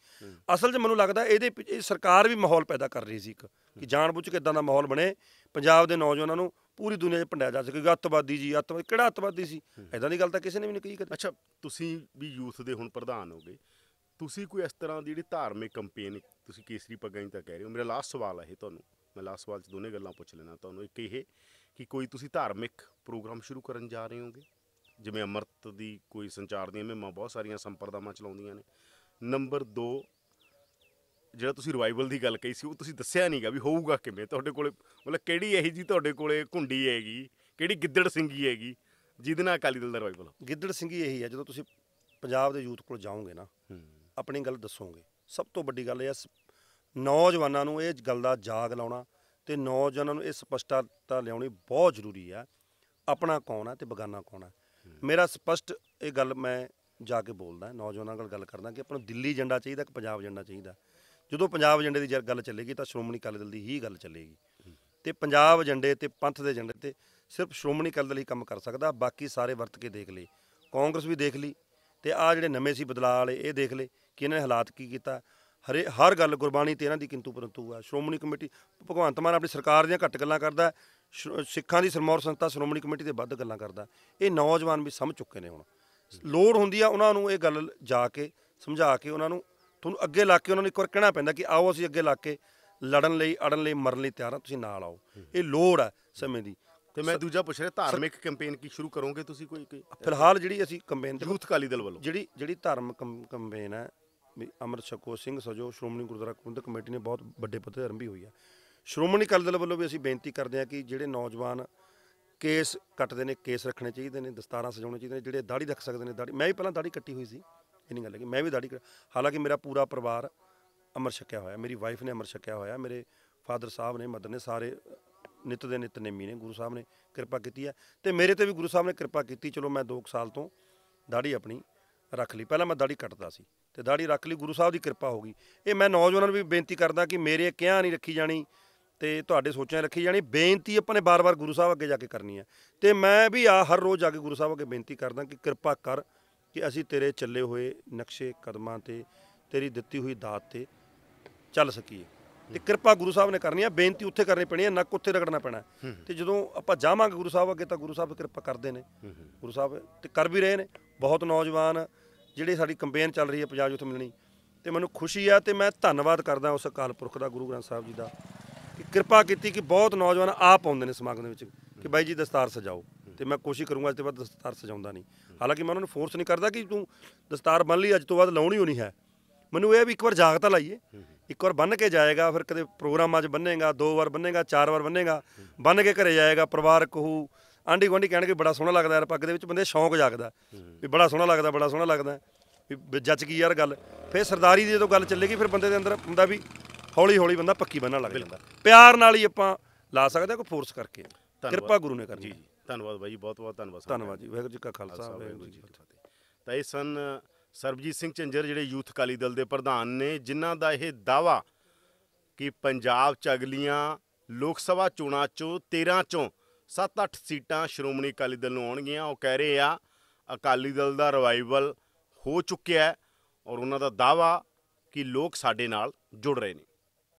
Speaker 1: ਅਸਲ 'ਚ ਮੈਨੂੰ ਲੱਗਦਾ ਇਹਦੇ ਸਰਕਾਰ ਵੀ ਮਾਹੌਲ ਪੈਦਾ ਕਰ ਰਹੀ ਸੀ ਇੱਕ ਕਿ ਜਾਣਬੁੱਝ ਕੇ ਇਦਾਂ ਦਾ ਮਾਹੌਲ ਬਣੇ ਪੰਜਾਬ ਦੇ ਨੌਜਵਾਨਾਂ ਨੂੰ ਪੂਰੀ ਦੁਨੀਆ
Speaker 2: 'ਚ ਪੰਡਿਆ ਜਾ ਸਕੇਗਾ ਅੱਤਵਾਦੀ ਜੀ ਅੱਤਵਾਦੀ ਕਿਹੜਾ ਅੱਤਵਾਦੀ ਸੀ ਐਦਾਂ ਦੀ ਗੱਲ ਤਾਂ ਕਿਸੇ ਨੇ ਵੀ ਨਹੀਂ ਕਹੀ ਕਦੇ ਅੱਛਾ ਤੁਸੀਂ ਵੀ ਯੂਥ ਦੇ ਹੁਣ ਪ੍ਰਧਾਨ ਹੋਗੇ ਤੁਸੀਂ ਕੋਈ ਇਸ ਤਰ੍ਹਾਂ ਦੀ ਜਿਹੜੀ ਧਾਰਮਿਕ ਕੈਂਪੇਨ ਤੁਸੀਂ ਕੇਸਰੀ ਪੱਗਾਂ ਹੀ ਤਾਂ ਕਹਿ ਰਹੇ ਹੋ ਮੇਰਾ ਲਾਸਟ ਸਵਾਲ ਹੈ ਇਹ ਤੁਹਾਨੂੰ ਮੈਂ ਲਾਸਟ ਸਵਾਲ 'ਚ ਦੋਨੇ ਗੱਲਾਂ ਪੁੱਛ ਲੈਣਾ ਤੁਹਾਨੂੰ ਇੱਕ ਇਹ ਕਿ ਕੋਈ ਤੁਸੀਂ ਧਾਰਮਿਕ ਪ੍ਰੋਗਰਾਮ ਸ਼ੁਰੂ ਕਰਨ ਜਾ ਰਹੇ ਹੋਗੇ ਜਿਵੇਂ ਅਮਰਤ ਦੀ ਕੋਈ ਸੰਚਾਰ ਦੀਆਂ ਮਹਿਮਾ ਬਹੁਤ ਸਾਰੀਆਂ ਸੰਪਰਦਾਵਾਂ ਚਲਾਉਂਦੀਆਂ ਨੇ ਨੰਬਰ 2 ਜਿਹੜਾ ਤੁਸੀਂ ਰਿਵਾਈਵਲ ਦੀ ਗੱਲ ਕਹੀ ਸੀ ਉਹ ਤੁਸੀਂ ਦੱਸਿਆ ਨਹੀਂਗਾ ਵੀ ਹੋਊਗਾ ਕਿਵੇਂ ਤੁਹਾਡੇ ਕੋਲੇ ਮਤਲਬ ਕਿਹੜੀ ਇਹੀ ਜੀ ਤੁਹਾਡੇ ਕੋਲੇ ਘੁੰਡੀ ਹੈਗੀ ਕਿਹੜੀ ਗਿੱਦੜ ਸਿੰਘੀ ਹੈਗੀ ਜਿਹਦੇ ਨਾਲ ਅਕਾਲੀ ਦਲ ਦਾ ਰਿਵਾਈਵਲ ਗਿੱਦੜ ਸਿੰਘੀ ਇਹੀ ਹੈ ਜਦੋਂ ਤੁਸੀਂ
Speaker 1: ਪੰਜਾਬ ਦੇ ਯੂਥ ਕੋਲ ਜਾਓਗੇ ਨਾ ਆਪਣੀ ਗੱਲ ਦੱਸੋਗੇ ਸਭ ਤੋਂ ਵੱਡੀ ਗੱਲ ਇਹ ਨੌਜਵਾਨਾਂ ਨੂੰ ਇਹ ਗੱਲ ਦਾ ਜਾਗ ਲਾਉਣਾ ਤੇ ਨੌਜਵਾਨਾਂ ਨੂੰ ਇਹ ਸਪਸ਼ਟਤਾ ਲਿਆਉਣੀ ਬਹੁਤ ਜ਼ਰੂਰੀ ਹੈ ਆਪਣਾ ਕੌਣ ਹੈ ਤੇ ਬਗਾਨਾ ਕੌਣ ਹੈ ਮੇਰਾ ਸਪਸ਼ਟ ਇਹ ਗੱਲ ਮੈਂ ਜਾ ਕੇ ਬੋਲਦਾ ਨੌਜਵਾਨਾਂ ਨਾਲ ਗੱਲ ਕਰਦਾ ਕਿ ਆਪਾਂ ਨੂੰ ਦਿੱਲੀ ਏਜੰਡਾ ਚਾਹੀਦਾ ਕਿ ਪੰਜਾਬ ਏਜੰਡਾ ਚਾਹੀਦਾ ਜਦੋਂ ਪੰਜਾਬ ਏਜੰਡੇ ਦੀ ਗੱਲ ਚੱਲੇਗੀ ਤਾਂ ਸ਼੍ਰੋਮਣੀ ਅਕਾਲੀ ਦਲ ਦੀ ਹੀ ਗੱਲ ਚੱਲੇਗੀ ਤੇ ਪੰਜਾਬ ਏਜੰਡੇ ਤੇ ਪੰਥ ਦੇ ਏਜੰਡੇ ਤੇ ਸਿਰਫ ਸ਼੍ਰੋਮਣੀ ਅਕਾਲੀ ਦਲ ਹੀ ਕੰਮ ਕਰ ਸਕਦਾ ਬਾਕੀ ਸਾਰੇ ਵਰਤ ਕੇ ਦੇਖ ਲਈ ਕਾਂਗਰਸ ਵੀ ਦੇਖ ਲਈ ਤੇ ਆ ਜਿਹੜੇ ਨਵੇਂ ਸੀ ਬਦਲਾਅ ਵਾਲੇ ਇਹ ਦੇਖ ਲਏ ਕਿ ਇਹਨਾਂ ਨੇ ਹਾਲਾਤ ਕੀ ਕੀਤਾ ਹਰੇ ਹਰ ਗੱਲ ਗੁਰਬਾਣੀ ਤੇ ਇਹਨਾਂ ਦੀ ਕਿੰਤੂ ਪਰੰਤੂ ਆ ਸ਼੍ਰੋਮਣੀ ਕਮੇਟੀ ਭਗਵੰਤ ਮਾਨ ਆਪਣੀ ਸਰਕਾਰ ਦੀਆਂ ਘੱਟ ਗੱਲਾਂ ਕਰਦਾ ਸਿੱਖਾਂ ਦੀ ਸਰਮੌਰ ਸੰਸਥਾ ਸ਼੍ਰੋਮਣੀ ਕਮੇਟੀ ਤੇ ਵੱਧ ਗੱਲਾਂ ਕਰਦਾ ਇਹ ਨੌਜਵਾਨ ਵੀ ਸਮਝ ਚੁੱਕੇ ਨੇ ਹੁਣ ਲੋੜ ਹੁੰਦੀ ਆ ਉਹਨਾਂ ਨੂੰ ਇਹ ਗੱਲ ਜਾ ਕੇ ਸਮਝਾ ਕੇ ਉਹਨਾਂ ਨੂੰ ਤੁਹਾਨੂੰ ਅੱਗੇ ਲਾ ਕੇ ਉਹਨਾਂ ਨੂੰ ਇੱਕ ਵਾਰ ਕਹਿਣਾ ਪੈਂਦਾ ਕਿ ਆਓ ਅਸੀਂ ਅੱਗੇ ਲਾ ਕੇ ਲੜਨ ਲਈ ਅੜਨ ਲਈ ਮਰਨ ਲਈ ਤਿਆਰ ਹਾਂ ਤੁਸੀਂ ਨਾਲ ਆਓ ਇਹ ਲੋੜ ਹੈ ਸਮੇਂ ਦੀ
Speaker 2: ਤੇ ਮੈਂ ਦੂਜਾ ਪੁੱਛ ਰਿਹਾ ਧਾਰਮਿਕ ਕੈਂਪੇਨ ਕੀ ਸ਼ੁਰੂ ਕਰੋਗੇ ਤੁਸੀਂ ਕੋਈ ਫਿਲਹਾਲ
Speaker 1: ਜਿਹੜੀ ਅਸੀਂ ਕੈਂਪੇਨ ਯੂਥ ਕਾਲੀ ਦਲ ਵੱਲੋਂ ਜਿਹੜੀ ਜਿਹੜੀ ਧਾਰਮਿਕ ਕੈਂਪੇਨ ਹੈ ਵੀ ਅਮਰ ਸ਼ਕੋ ਸਿੰਘ ਸਜੋ ਸ਼੍ਰੋਮਣੀ ਗੁਰਦੁਆਰਾ ਕੁੰਦ ਕਮੇਟੀ ਨੇ ਬਹੁਤ ਵੱਡੇ ਪੱਧਰ ਤੇ ਆਰੰਭੀ ਹੋਈ ਹੈ ਸ਼੍ਰੋਮਣੀ ਕਾਲੀ ਦਲ ਵੱਲੋਂ ਵੀ ਅਸੀਂ ਬੇਨਤੀ ਕਰਦੇ ਹਾਂ ਕਿ ਜਿਹੜੇ ਨੌਜਵਾਨ ਕੇਸ ਕੱਟਦੇ ਨੇ ਕੇਸ ਰੱਖਣੇ ਚਾਹੀਦੇ ਨੇ ਦਸਤਾਰਾਂ ਸਜਾਉਣੇ ਚਾਹੀਦੇ ਨੇ ਜਿਹੜੇ ਦਾੜੀ ਰੱਖ ਸਕਦੇ ਨੇ ਦਾੜੀ ਮੈਂ ਵੀ ਪਹਿਲਾਂ ਦਾੜੀ ਕੱਟੀ ਹੋਈ ਸੀ ਇਹ ਨਹੀਂ ਗੱਲ ਕਿ ਮੈਂ ਵੀ ਦਾੜੀ ਹਾਲਾਂਕਿ ਮੇਰਾ ਪੂਰਾ ਪਰਿਵਾਰ ਅਮਰ ਛਕਿਆ ਹੋਇਆ ਮੇਰੀ ਵਾਈਫ ਨੇ ਅਮਰ ਛਕਿਆ ਹੋਇਆ ਮੇਰੇ ਫਾਦਰ ਸਾਹਿਬ ਨੇ ਮਦਰ ਨੇ ਸਾਰੇ ਨਿਤ ਦੇ ਨਿਤ ਨੇਮੀ ਨੇ ਗੁਰੂ ਸਾਹਿਬ ਨੇ ਕਿਰਪਾ ਕੀਤੀ ਹੈ ਤੇ ਮੇਰੇ ਤੇ ਵੀ ਗੁਰੂ ਸਾਹਿਬ ਨੇ ਕਿਰਪਾ ਕੀਤੀ ਚਲੋ ਮੈਂ 2 ਸਾਲ ਤੋਂ ਦਾੜੀ ਆਪਣੀ ਰੱਖ ਲਈ ਪਹਿਲਾਂ ਮੈਂ ਦਾੜੀ ਕੱਟਦਾ ਸੀ ਤੇ ਦਾੜੀ ਰੱਖ ਲਈ ਗੁਰੂ ਸਾਹਿਬ ਦੀ ਕਿਰਪਾ ਹੋ ਗਈ ਇਹ ਮੈਂ ਨੌਜਵਾਨਾਂ ਨੂੰ ਵੀ ਬੇਨਤੀ ਕਰਦਾ ਕਿ ਮੇਰੇ ਕਿਹਾ ਨਹੀਂ ਰੱਖੀ ਜਾਣੀ ਤੇ ਤੁਹਾਡੇ ਸੋਚਾਂ ਰੱਖੀ ਜਾਣੀ ਬੇਨਤੀ ਆਪਾਂ ਨੇ ਬਾਰ-ਬਾਰ ਗੁਰੂ ਸਾਹਿਬ ਅੱਗੇ ਜਾ ਕੇ ਕਰਨੀ ਹੈ ਤੇ ਮੈਂ ਵੀ ਆ ਹਰ ਰੋਜ਼ ਜਾ ਕੇ ਗੁਰੂ ਸਾਹਿਬ ਅੱਗੇ ਬੇਨਤੀ ਕਰਦਾ ਕਿ ਕਿਰਪਾ ਕਰ ਕਿ ਅਸੀਂ ਤੇਰੇ ਚੱਲੇ ਹੋਏ ਨਕਸ਼ੇ ਕਦਮਾਂ ਤੇ ਤੇਰੀ ਦਿੱਤੀ ਹੋਈ ਦਾਤ ਤੇ ਚੱਲ ਸਕੀਏ ਤੇ ਕਿਰਪਾ ਗੁਰੂ ਸਾਹਿਬ ਨੇ ਕਰਨੀ ਆ ਬੇਨਤੀ ਉੱਥੇ ਕਰਨੀ ਪੈਣੀ ਆ ਨੱਕ ਉੱਥੇ ਰਗੜਨਾ ਪੈਣਾ ਤੇ ਜਦੋਂ ਆਪਾਂ ਜਾਵਾਂਗੇ ਗੁਰੂ ਸਾਹਿਬ ਅੱਗੇ ਤਾਂ ਗੁਰੂ ਸਾਹਿਬ ਕਿਰਪਾ ਕਰਦੇ ਨੇ ਗੁਰੂ ਸਾਹਿਬ ਤੇ ਕਰ ਵੀ ਰਹੇ ਨੇ ਬਹੁਤ ਨੌਜਵਾਨ ਜਿਹੜੇ ਸਾਡੀ ਕੰਪੇਨ ਚੱਲ ਰਹੀ ਹੈ ਪੰਜਾਬ ਯੂਥ ਮਿਲਣੀ ਤੇ ਮੈਨੂੰ ਖੁਸ਼ੀ ਆ ਤੇ ਮੈਂ ਧੰਨਵਾਦ ਕਰਦਾ ਉਸ ਅਕਾਲ ਪੁਰਖ ਦਾ ਗੁਰੂ ਗ੍ਰੰਥ ਸਾਹਿਬ ਜੀ ਦਾ ਕਿ ਕਿਰਪਾ ਕੀਤੀ ਕਿ ਬਹੁਤ ਨੌਜਵਾਨ ਆਪ ਆਉਂਦੇ ਨੇ ਸਮਾਗਮ ਦੇ ਵਿੱਚ ਕਿ ਬਾਈ ਜੀ ਦਸਤਾਰ ਸਜਾਓ ਤੇ ਮੈਂ ਕੋਸ਼ਿਸ਼ ਕਰੂੰਗਾ ਅੱਜ ਤੋਂ ਬਾਅਦ ਦਸਤਾਰ ਸਜਾਉਂਦਾ ਨਹੀਂ ਹਾਲਾਂਕਿ ਮੈਂ ਉਹਨਾਂ ਨੂੰ ਫੋਰਸ ਨਹੀਂ ਕਰਦਾ ਕਿ ਤੂੰ ਦਸਤਾਰ ਬੰਨ ਲਈ ਅੱਜ ਤੋਂ ਬਾਅਦ ਲਾਉਣੀ ਹੋਣੀ ਹੈ ਮੈਨੂੰ ਇਹ ਵੀ ਇੱਕ ਵਾਰ ਜਾਗਤਾ ਲਾਈਏ ਇੱਕ ਵਾਰ ਬੰਨ ਕੇ ਜਾਏਗਾ ਫਿਰ ਕਦੇ ਪ੍ਰੋਗਰਾਮਾਂ 'ਚ ਬੰਨੇਗਾ ਦੋ ਵਾਰ ਬੰਨੇਗਾ ਚਾਰ ਵਾਰ ਬੰਨੇਗਾ ਬੰਨ ਕੇ ਘਰੇ ਜਾਏਗਾ ਪਰਿਵਾਰ ਕਹੂ ਆਂਢੀ ਗੁਆਂਢੀ ਕਹਿਣਗੇ ਬੜਾ ਸੋਹਣਾ ਲੱਗਦਾ ਯਾਰ ਪੱਗ ਦੇ ਵਿੱਚ ਬੰਦੇ ਸ਼ੌਂਕ ਜਾਗਦਾ ਵੀ ਬੜਾ ਸੋਹਣਾ ਲੱਗਦਾ ਬੜਾ ਸੋਹਣਾ ਲੱਗਦਾ ਵੀ ਜੱਜ ਕੀ ਯਾਰ ਗੱਲ ਫਿਰ ਸਰਦਾਰੀ ਦੀ ਜਦੋਂ ਗੱਲ ਚੱਲੇਗੀ ਫਿਰ ਬੰਦੇ ਦੇ ਅੰਦਰ ਹੁੰਦਾ ਵੀ ਹੌਲੀ ਹੌਲੀ ਬੰਦਾ ਪੱਕੀ ਬੰਨਣ ਲੱਗ ਜਾਂਦਾ ਪਿਆਰ ਨਾਲ ਹੀ ਆਪਾਂ ਲਾ ਸਕਦੇ ਕੋਈ ਫੋਰਸ ਕਰਕੇ ਕਿਰਪਾ ਗੁਰੂ ਨੇ
Speaker 2: ਕਰਨੀ ਜੀ ਧੰਨਵਾਦ ਬਾਈ ਬਹੁਤ ਬਹੁਤ ਧੰਨਵਾਦ ਧੰਨਵਾਦ ਜੀ ਵਾਹਿਗੁਰੂ ਜੀ ਕਾ ਖਾਲਸਾ ਵਾਹਿਗੁਰੂ ਜੀ ਕੀ ਫਤਿਹ ਤਾਂ ਇਹ ਸਨ ਸਰਬਜੀਤ ਸਿੰਘ ਚੰਜਰ ਜਿਹੜੇ ਯੂਥ ਅਕਾਲੀ ਦਲ ਦੇ ਪ੍ਰਧਾਨ ਨੇ ਜਿਨ੍ਹਾਂ ਦਾ ਇਹ ਦਾਵਾ ਕਿ ਪੰਜਾਬ ਚ ਅਗਲੀਆਂ ਲੋਕ ਸਭਾ ਚੋਣਾਂ ਚੋਂ 13 ਚੋਂ 7-8 ਸੀਟਾਂ ਸ਼੍ਰੋਮਣੀ ਅਕਾਲੀ ਦਲ ਨੂੰ ਆਉਣਗੀਆਂ ਉਹ ਕਹਿ ਰਹੇ ਆ ਅਕਾਲੀ ਦਲ ਦਾ ਰਿਵਾਈਵਲ ਹੋ ਚੁੱਕਿਆ ਹੈ ਔਰ ਉਹਨਾਂ ਦਾ ਦਾਵਾ ਕਿ ਲੋਕ ਸਾਡੇ ਨਾਲ ਜੁੜ ਰਹੇ ਨੇ